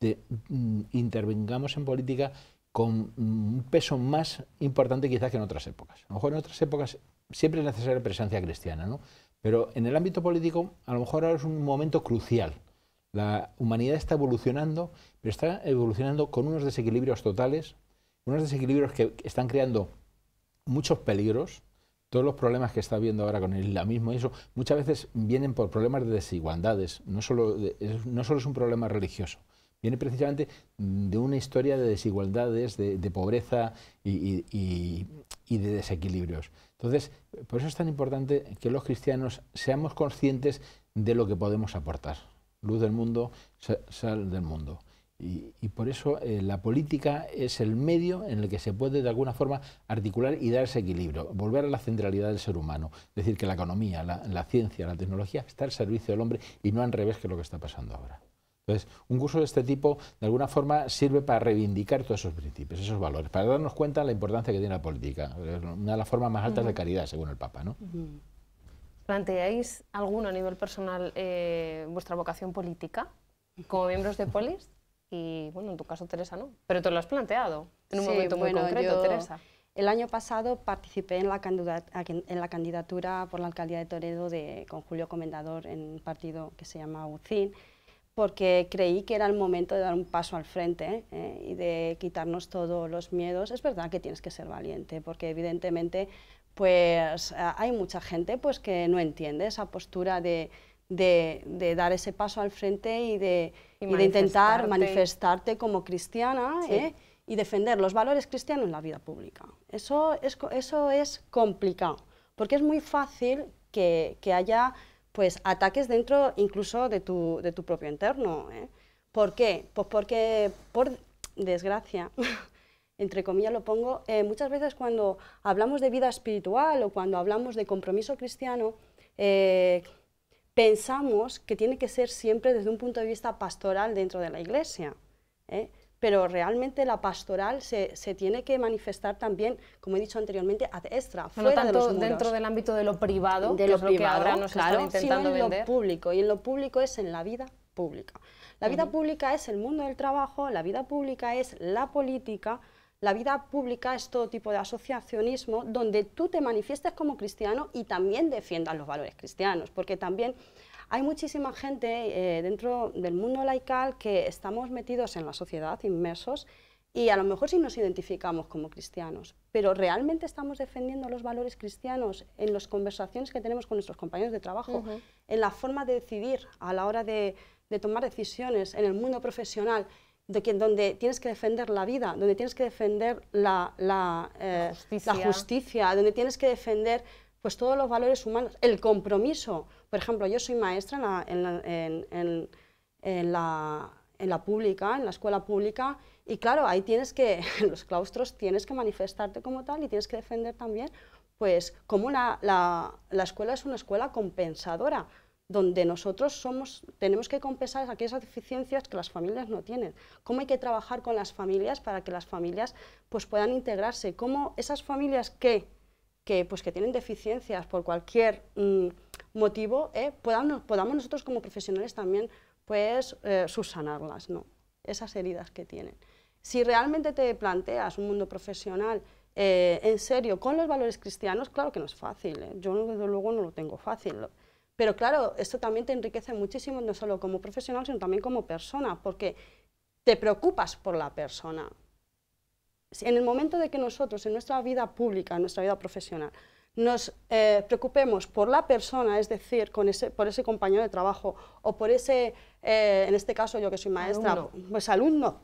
de, mm, intervengamos en política con mm, un peso más importante quizás que en otras épocas. A lo mejor en otras épocas siempre es necesaria presencia cristiana, ¿no? pero en el ámbito político a lo mejor ahora es un momento crucial la humanidad está evolucionando, pero está evolucionando con unos desequilibrios totales, unos desequilibrios que están creando muchos peligros. Todos los problemas que está habiendo ahora con el islamismo y eso, muchas veces vienen por problemas de desigualdades. No solo, no solo es un problema religioso, viene precisamente de una historia de desigualdades, de, pobreza y de desequilibrios. Entonces, por eso es tan importante que los cristianos seamos conscientes de lo que podemos aportar luz del mundo, sal del mundo. Y, por eso eh, la política es el medio en el que se puede de alguna forma articular y dar ese equilibrio, volver a la centralidad del ser humano. Es decir, que la economía, la, ciencia, la tecnología está al servicio del hombre y no al revés que lo que está pasando ahora. Entonces, un curso de este tipo, de alguna forma, sirve para reivindicar todos esos principios, esos valores, para darnos cuenta de la importancia que tiene la política. Una de las formas más altas de caridad, según el Papa. ¿no? ¿Planteáis alguno a nivel personal eh, vuestra vocación política como miembros de Polis? Y bueno, en tu caso, Teresa, no. Pero te lo has planteado en un momento muy concreto, Teresa. El año pasado participé en la, candidatura por la alcaldía de Toledo con Julio Comendador en un partido que se llama UCIN, porque creí que era el momento de dar un paso al frente eh, y de quitarnos todos los miedos. Es verdad que tienes que ser valiente, porque evidentemente pues eh, hay mucha gente pues, que no entiende esa postura de, dar ese paso al frente y de, intentar manifestarte como cristiana ¿eh? y defender los valores cristianos en la vida pública. Eso es, eso es complicado, porque es muy fácil que, haya pues, ataques dentro incluso de tu, de tu propio interno. ¿eh? ¿Por qué? Pues porque, por desgracia, entre comillas lo pongo, eh, muchas veces cuando hablamos de vida espiritual o cuando hablamos de compromiso cristiano, eh, pensamos que tiene que ser siempre desde un punto de vista pastoral dentro de la iglesia. ¿eh? Pero realmente la pastoral se, tiene que manifestar también, como he dicho anteriormente, ad extra, fuera tanto de los dentro del ámbito de lo privado, de lo sino en lo público. Y en lo público es en la vida pública. La vida pública es el mundo del trabajo, la vida pública es la política, la vida pública es todo tipo de asociacionismo donde tú te manifiestas como cristiano y también defiendas los valores cristianos, porque también hay muchísima gente eh, dentro del mundo laical que estamos metidos en la sociedad, inmersos, y a lo mejor sí nos identificamos como cristianos, pero realmente estamos defendiendo los valores cristianos en las conversaciones que tenemos con nuestros compañeros de trabajo, en la forma de decidir a la hora de tomar decisiones en el mundo profesional de donde tienes que defender la vida, donde tienes que defender la, eh, justicia. donde tienes que defender pues, todos los valores humanos, el compromiso. Por ejemplo, yo soy maestra en la, pública, en la escuela pública, y claro, ahí tienes que, en los claustros tienes que manifestarte como tal y tienes que defender también, pues, cómo la escuela es una escuela compensadora donde nosotros somos, tenemos que compensar aquellas deficiencias que las familias no tienen. Cómo hay que trabajar con las familias para que las familias pues, puedan integrarse. Cómo esas familias que, que, pues, que tienen deficiencias por cualquier mm, motivo, eh, podamos, nosotros como profesionales también pues, eh, subsanarlas, ¿no? esas heridas que tienen. Si realmente te planteas un mundo profesional eh, en serio con los valores cristianos, claro que no es fácil. Yo desde luego no lo tengo fácil. Pero claro, esto también te enriquece muchísimo, no solo como profesional, sino también como persona, porque te preocupas por la persona. En el momento de que nosotros, en nuestra vida pública, en nuestra vida profesional, nos eh, preocupemos por la persona, es decir, con ese, por ese compañero de trabajo o por ese, eh, en este caso yo que soy maestra, pues alumno,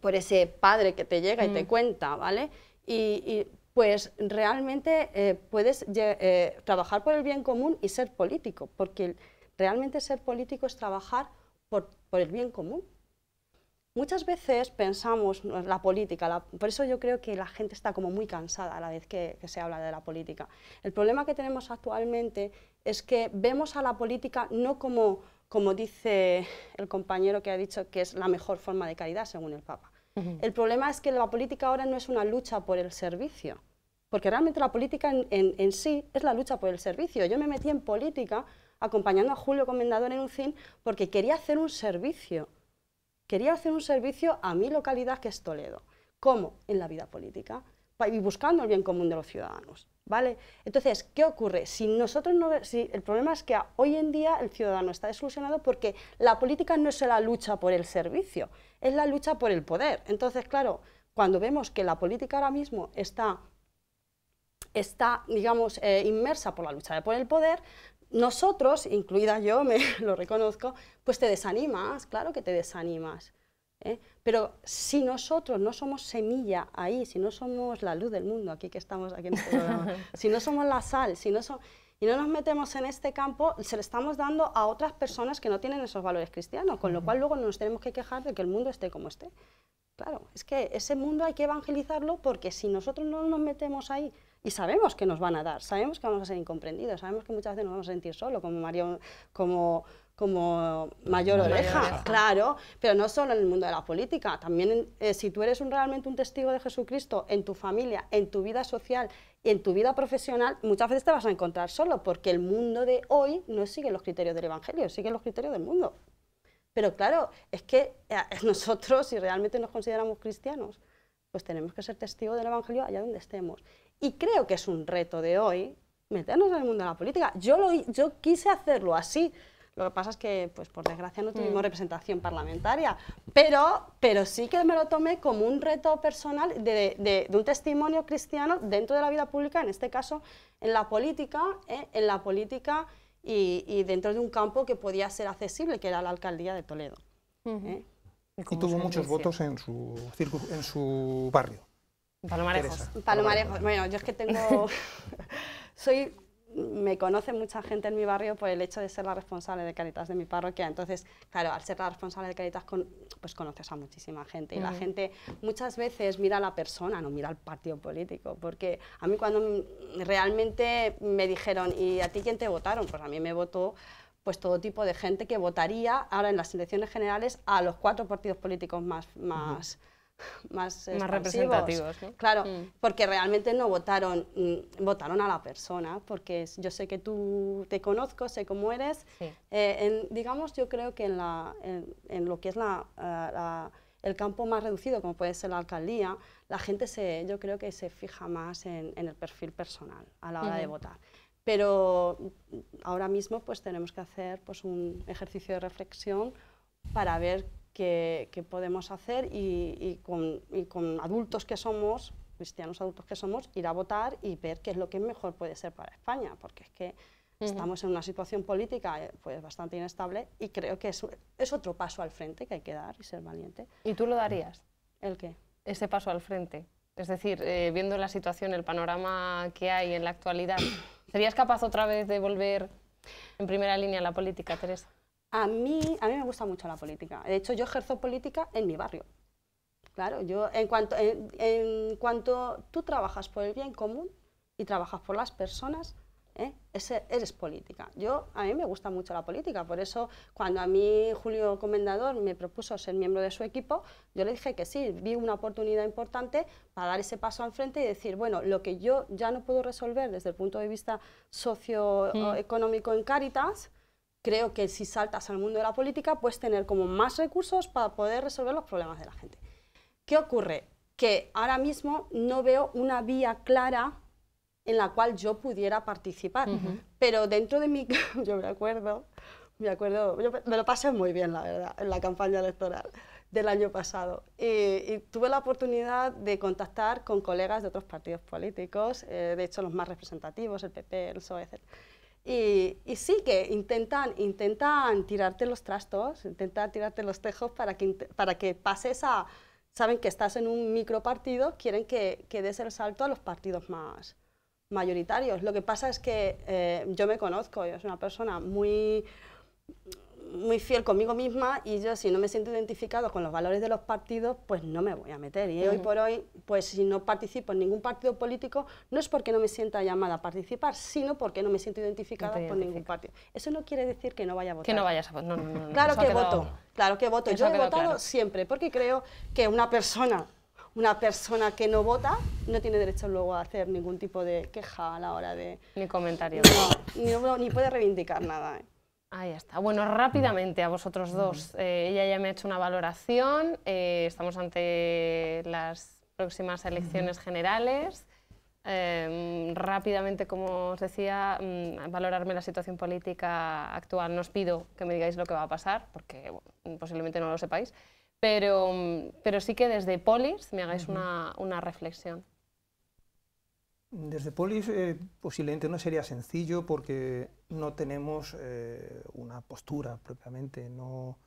por ese padre que te llega y te mm. cuenta, ¿vale? Y, y pues realmente eh, puedes eh, trabajar por el bien común y ser político, porque realmente ser político es trabajar por, el bien común. Muchas veces pensamos la política, por eso yo creo que la gente está como muy cansada a la vez que, que, se habla de la política. El problema que tenemos actualmente es que vemos a la política no como, como dice el compañero que ha dicho que es la mejor forma de caridad según el Papa, el problema es que la política ahora no es una lucha por el servicio, porque realmente la política en, sí es la lucha por el servicio. Yo me metí en política acompañando a Julio Comendador en un CIN porque quería hacer un servicio. Quería hacer un servicio a mi localidad, que es Toledo. ¿Cómo? En la vida política y buscando el bien común de los ciudadanos. ¿Vale? Entonces, ¿qué ocurre? Si nosotros el problema es que hoy en día el ciudadano está desilusionado porque la política no es la lucha por el servicio, es la lucha por el poder. Entonces, claro, cuando vemos que la política ahora mismo está, está digamos, eh, inmersa por la lucha por el poder, nosotros, incluida yo, me lo reconozco, pues te desanimas, claro que te desanimas. ¿eh? Pero si nosotros no somos semilla ahí, si no somos la luz del mundo, aquí que estamos, aquí en este si no somos la sal, si no somos y no nos metemos en este campo, se lo estamos dando a otras personas que no tienen esos valores cristianos, con lo cual luego nos tenemos que quejar de que el mundo esté como esté. Claro, es que ese mundo hay que evangelizarlo porque si nosotros no nos metemos ahí y sabemos que nos van a dar, sabemos que vamos a ser incomprendidos, sabemos que muchas veces nos vamos a sentir solo como, Mario, como, como mayor oreja, claro, pero no solo en el mundo de la política, también eh, si tú eres realmente un testigo de Jesucristo en tu familia, en tu vida social, en tu vida profesional muchas veces te vas a encontrar solo, porque el mundo de hoy no sigue los criterios del Evangelio, sigue los criterios del mundo. Pero claro, es que eh, nosotros, si realmente nos consideramos cristianos, pues tenemos que ser testigos del Evangelio allá donde estemos. Y creo que es un reto de hoy meternos en el mundo de la política. Yo, lo, yo quise hacerlo así, lo que pasa es que, pues por desgracia, no mm. tuvimos representación parlamentaria, pero, pero sí que me lo tomé como un reto personal de, de, un testimonio cristiano dentro de la vida pública, en este caso en la política, ¿eh? en la política y, dentro de un campo que podía ser accesible, que era la alcaldía de Toledo. ¿eh? Y, tuvo muchos votos en su, en su barrio. En Palomarejos. Bueno, yo es que tengo... soy me conoce mucha gente en mi barrio por el hecho de ser la responsable de Caritas de mi parroquia. Entonces, claro, al ser la responsable de Caritas, pues conoces a muchísima gente. Y la gente muchas veces mira a la persona, no mira al partido político. Porque a mí cuando realmente me dijeron, ¿y a ti quién te votaron? Pues a mí me votó pues todo tipo de gente que votaría ahora en las elecciones generales a los cuatro partidos políticos más, más, representativos. Claro, mm. porque realmente no votaron, mm, votaron a la persona, porque yo sé que tú te conozco, sé cómo eres. Eh, digamos, yo creo que en, lo que es eh, la, el campo más reducido, como puede ser la alcaldía, la gente se, yo creo que se fija más en, el perfil personal a la hora de votar. Pero ahora mismo pues tenemos que hacer pues, un ejercicio de reflexión para ver que, podemos hacer y, con, adultos que somos, cristianos adultos que somos, ir a votar y ver qué es lo que mejor puede ser para España, porque es que Estamos en una situación política eh, pues, bastante inestable y creo que es, es, otro paso al frente que hay que dar y ser valiente. ¿Y tú lo darías? ¿El qué? Ese paso al frente. Es decir, eh, viendo la situación, el panorama que hay en la actualidad, ¿serías capaz otra vez de volver en primera línea a la política, Teresa? a mí, a mí me gusta mucho la política. De hecho, yo ejerzo política en mi barrio. Claro, yo en cuanto, tú trabajas por el bien común y trabajas por las personas, ¿eh? Ese, eres política. Yo, a mí me gusta mucho la política, por eso cuando a mí Julio Comendador me propuso ser miembro de su equipo, yo le dije que sí, vi una oportunidad importante para dar ese paso al frente y decir, bueno, lo que yo ya no puedo resolver desde el punto de vista mm. socioeconómico en Cáritas, creo que si saltas al mundo de la política, puedes tener como más recursos para poder resolver los problemas de la gente. ¿Qué ocurre? Que ahora mismo no veo una vía clara en la cual yo pudiera participar. Pero dentro de mi... yo me acuerdo, me acuerdo, me lo pasé muy bien, la verdad, en la campaña electoral del año pasado. Y, tuve la oportunidad de contactar con colegas de otros partidos políticos, eh, de hecho los más representativos, el PP, el PSOE, etc. Y, sí que intentan, intentan tirarte los trastos, intentan tirarte los tejos para que, para que pases a... Saben que estás en un micro partido quieren que, que des el salto a los partidos más mayoritarios. Lo que pasa es que eh, yo me conozco, yo soy una persona muy muy fiel conmigo misma y yo si no me siento identificado con los valores de los partidos, pues no me voy a meter. Y hoy por hoy, pues si no participo en ningún partido político, no es porque no me sienta llamada a participar, sino porque no me siento identificada con ningún partido. Eso no quiere decir que no vaya a votar. Que no vayas a votar. claro que voto, claro que voto. Yo he votado siempre porque creo que una persona una persona que no vota no tiene derecho luego a hacer ningún tipo de queja a la hora de... Ni comentario. ni, puede reivindicar nada. ¿eh? Ahí está. Bueno, rápidamente a vosotros dos. Eh, ella ya me ha hecho una valoración. Eh, estamos ante las próximas elecciones generales. Em, rápidamente, como os decía, mm, valorarme la situación política actual. No os pido que me digáis lo que va a pasar, porque posiblemente no lo sepáis, mm, pero, sí que desde Polis me hagáis una reflexión. Desde Polis eh, posiblemente no sería sencillo porque no tenemos eh, una postura propiamente, no,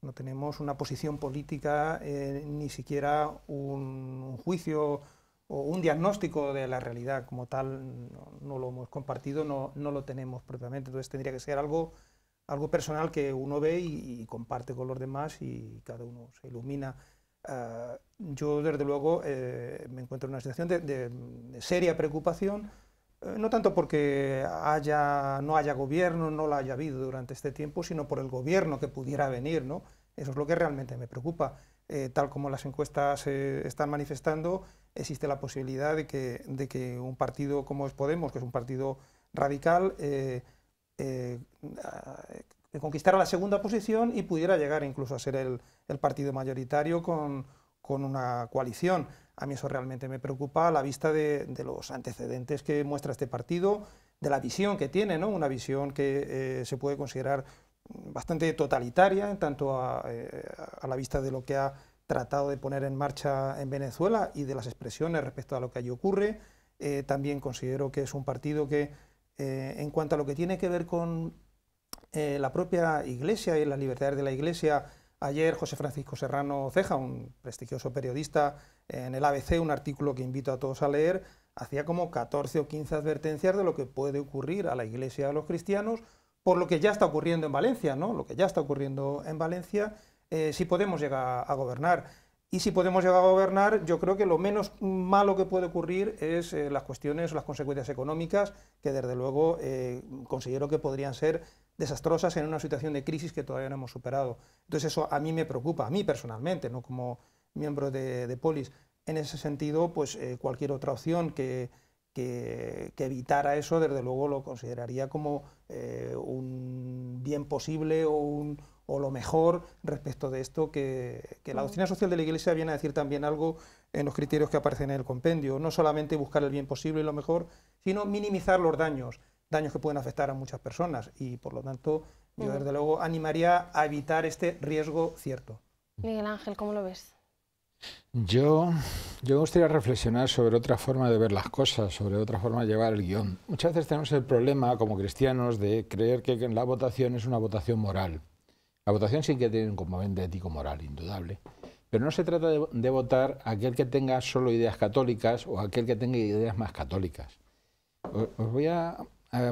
no, tenemos una posición política, eh, ni siquiera un, juicio o un diagnóstico de la realidad como tal, no, lo hemos compartido, no, lo tenemos propiamente, entonces tendría que ser algo, algo personal que uno ve y comparte con los demás y cada uno se ilumina. Ah, yo, desde luego, eh, me encuentro en una situación de, seria preocupación, eh, no tanto porque haya, no haya gobierno, no la haya habido durante este tiempo, sino por el gobierno que pudiera venir. ¿no? Eso es lo que realmente me preocupa. Eh, tal como las encuestas están manifestando, existe la posibilidad de que, de que, un partido como es Podemos, que es un partido radical, conquistar conquistara la segunda posición y pudiera llegar incluso a ser el, partido mayoritario con, una coalición. A mí eso realmente me preocupa a la vista de, los antecedentes que muestra este partido, de la visión que tiene, ¿no? una visión que eh, se puede considerar bastante totalitaria en tanto eh, a, la vista de lo que ha tratado de poner en marcha en Venezuela y de las expresiones respecto a lo que allí ocurre. Eh, también considero que es un partido que, en cuanto a lo que tiene que ver con eh, la propia Iglesia y las libertades de la Iglesia. Ayer José Francisco Serrano Ceja, un prestigioso periodista eh, en el ABC, un artículo que invito a todos a leer, hacía como 14 o 15 advertencias de lo que puede ocurrir a la Iglesia de a los cristianos por lo que ya está ocurriendo en Valencia, ¿no? Lo que ya está ocurriendo en Valencia, eh, si podemos llegar a gobernar. Y si podemos llegar a gobernar, yo creo que lo menos malo que puede ocurrir es las cuestiones, las consecuencias económicas, que desde luego considero que podrían ser desastrosas en una situación de crisis que todavía no hemos superado. Entonces eso a mí me preocupa, a mí personalmente, no como miembro de, Polis. En ese sentido, pues eh, cualquier otra opción que, que, evitara eso, desde luego lo consideraría como eh, un bien posible o, un, o lo mejor respecto de esto, que, que la doctrina social de la Iglesia viene a decir también algo en los criterios que aparecen en el compendio. No solamente buscar el bien posible y lo mejor, sino minimizar los daños daños que pueden afectar a muchas personas y por lo tanto yo desde luego animaría a evitar este riesgo cierto. Miguel Ángel, ¿cómo lo ves? Yo, yo me gustaría reflexionar sobre otra forma de ver las cosas, sobre otra forma de llevar el guión. Muchas veces tenemos el problema como cristianos de creer que la votación es una votación moral. La votación sí que tiene un componente ético moral, indudable. Pero no se trata de, votar a aquel que tenga solo ideas católicas o aquel que tenga ideas más católicas. os voy a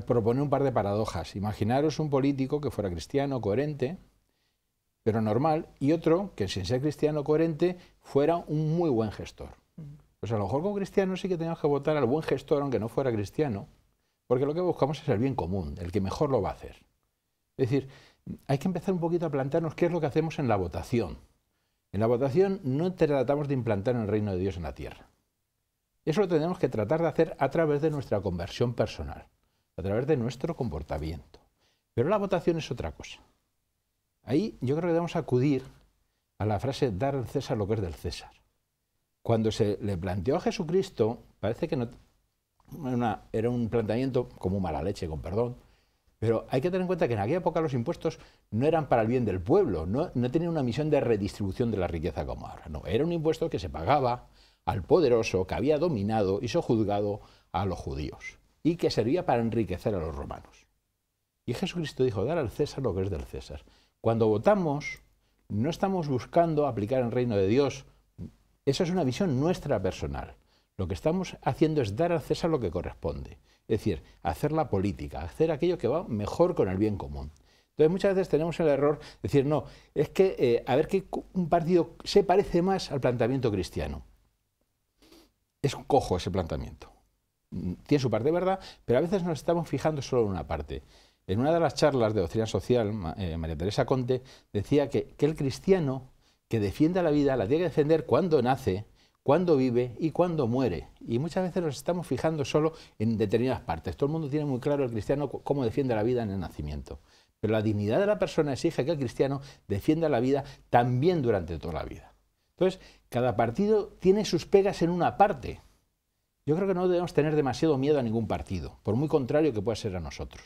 propone un par de paradojas. Imaginaros un político que fuera cristiano, coherente, pero normal, y otro que sin ser cristiano coherente fuera un muy buen gestor. Pues a lo mejor como cristianos sí que tenemos que votar al buen gestor, aunque no fuera cristiano, porque lo que buscamos es el bien común, el que mejor lo va a hacer. Es decir, hay que empezar un poquito a plantearnos qué es lo que hacemos en la votación. En la votación no tratamos de implantar el reino de Dios en la tierra. Eso lo tenemos que tratar de hacer a través de nuestra conversión personal a través de nuestro comportamiento. Pero la votación es otra cosa. Ahí yo creo que debemos acudir a la frase dar al César lo que es del César. Cuando se le planteó a Jesucristo, parece que no, era un planteamiento como mala leche, con perdón, pero hay que tener en cuenta que en aquella época los impuestos no eran para el bien del pueblo, no, no tenían una misión de redistribución de la riqueza como ahora, no, era un impuesto que se pagaba al poderoso que había dominado y sojuzgado a los judíos y que servía para enriquecer a los romanos. Y Jesucristo dijo, dar al César lo que es del César. Cuando votamos, no estamos buscando aplicar el reino de Dios. Esa es una visión nuestra personal. Lo que estamos haciendo es dar al César lo que corresponde. Es decir, hacer la política, hacer aquello que va mejor con el bien común. Entonces muchas veces tenemos el error de decir, no, es que eh, a ver qué un partido se parece más al planteamiento cristiano. Es un cojo ese planteamiento. Mm, tiene su parte de verdad, pero a veces nos estamos fijando solo en una parte. En una de las charlas de doctrina social, eh, María Teresa Conte decía que, el cristiano que defienda la vida la tiene que defender cuando nace, cuando vive y cuando muere. Y muchas veces nos estamos fijando solo en determinadas partes. Todo el mundo tiene muy claro el cristiano cómo defiende la vida en el nacimiento. Pero la dignidad de la persona exige que el cristiano defienda la vida también durante toda la vida. Entonces, cada partido tiene sus pegas en una parte. Yo creo que no debemos tener demasiado miedo a ningún partido, por muy contrario que pueda ser a nosotros.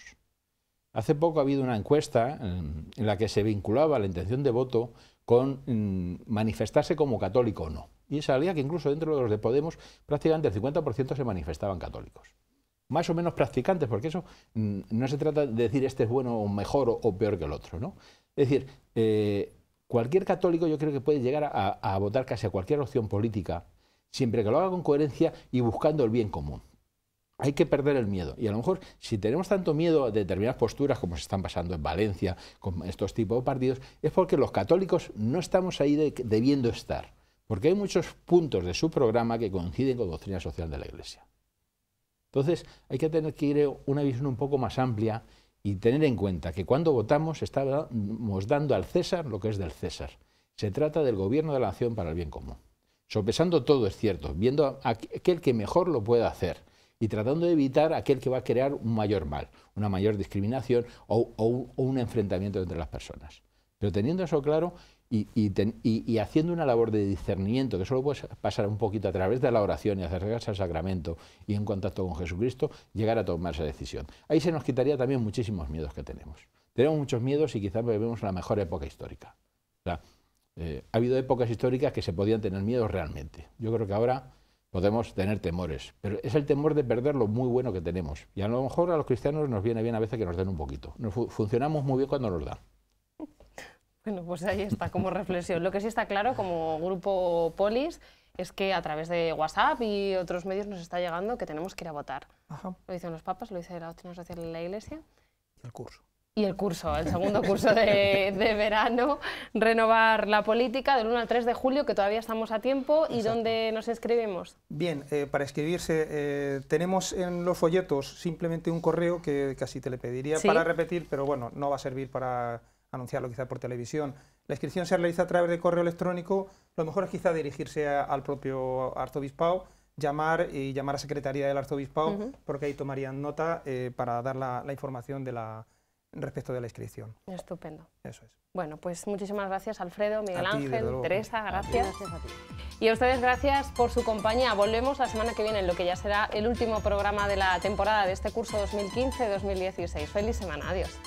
Hace poco ha habido una encuesta em, en la que se vinculaba la intención de voto con em, manifestarse como católico o no. Y salía que incluso dentro de los de Podemos prácticamente el 50% se manifestaban católicos. Más o menos practicantes, porque eso em, no se trata de decir este es bueno o mejor o, peor que el otro. ¿no? Es decir, eh, cualquier católico yo creo que puede llegar a votar casi a cualquier opción política siempre que lo haga con coherencia y buscando el bien común. Hay que perder el miedo. Y a lo mejor, si tenemos tanto miedo a determinadas posturas, como se están pasando en Valencia, con estos tipos de partidos, es porque los católicos no estamos ahí debiendo estar. Porque hay muchos puntos de su programa que coinciden con la doctrina social de la Iglesia. Entonces, hay que tener que ir una visión un poco más amplia y tener en cuenta que cuando votamos estamos dando al César lo que es del César. Se trata del gobierno de la nación para el bien común. Sopesando todo es cierto, viendo a aquel que mejor lo pueda hacer y tratando de evitar aquel que va a crear un mayor mal, una mayor discriminación o, un, enfrentamiento entre las personas. Pero teniendo eso claro y, haciendo una labor de discernimiento que solo puede pasar un poquito a través de la oración y acercarse al sacramento y en contacto con Jesucristo, llegar a tomar esa decisión. Ahí se nos quitaría también muchísimos miedos que tenemos. Tenemos muchos miedos y quizás vivimos la mejor época histórica. O eh, ha habido épocas históricas que se podían tener miedo realmente. Yo creo que ahora podemos tener temores, pero es el temor de perder lo muy bueno que tenemos. Y a lo mejor a los cristianos nos viene bien a veces que nos den un poquito. funcionamos muy bien cuando nos dan. Bueno, pues ahí está como reflexión. Lo que sí está claro como grupo Polis es que a través de WhatsApp y otros medios nos está llegando que tenemos que ir a votar. Lo dicen los papas, lo dice la doctrina social de la Iglesia. El curso y el curso, el segundo curso de, verano, Renovar la Política, del 1 al 3 de julio, que todavía estamos a tiempo, y dónde nos escribimos. Bien, eh, para escribirse, eh, tenemos en los folletos simplemente un correo que casi te le pediría para repetir, pero bueno, no va a servir para anunciarlo quizá por televisión. La inscripción se realiza a través de correo electrónico, lo mejor es quizá dirigirse al propio arzobispado, llamar y llamar a Secretaría del Arzobispado, porque ahí tomarían nota eh, para dar la información de la respecto de la inscripción. Estupendo. Eso es. Bueno, pues muchísimas gracias Alfredo, Miguel Ángel, Teresa, gracias. gracias a ti. Y a ustedes gracias por su compañía. Volvemos la semana que viene en lo que ya será el último programa de la temporada de este curso 2015-2016. Feliz semana, adiós.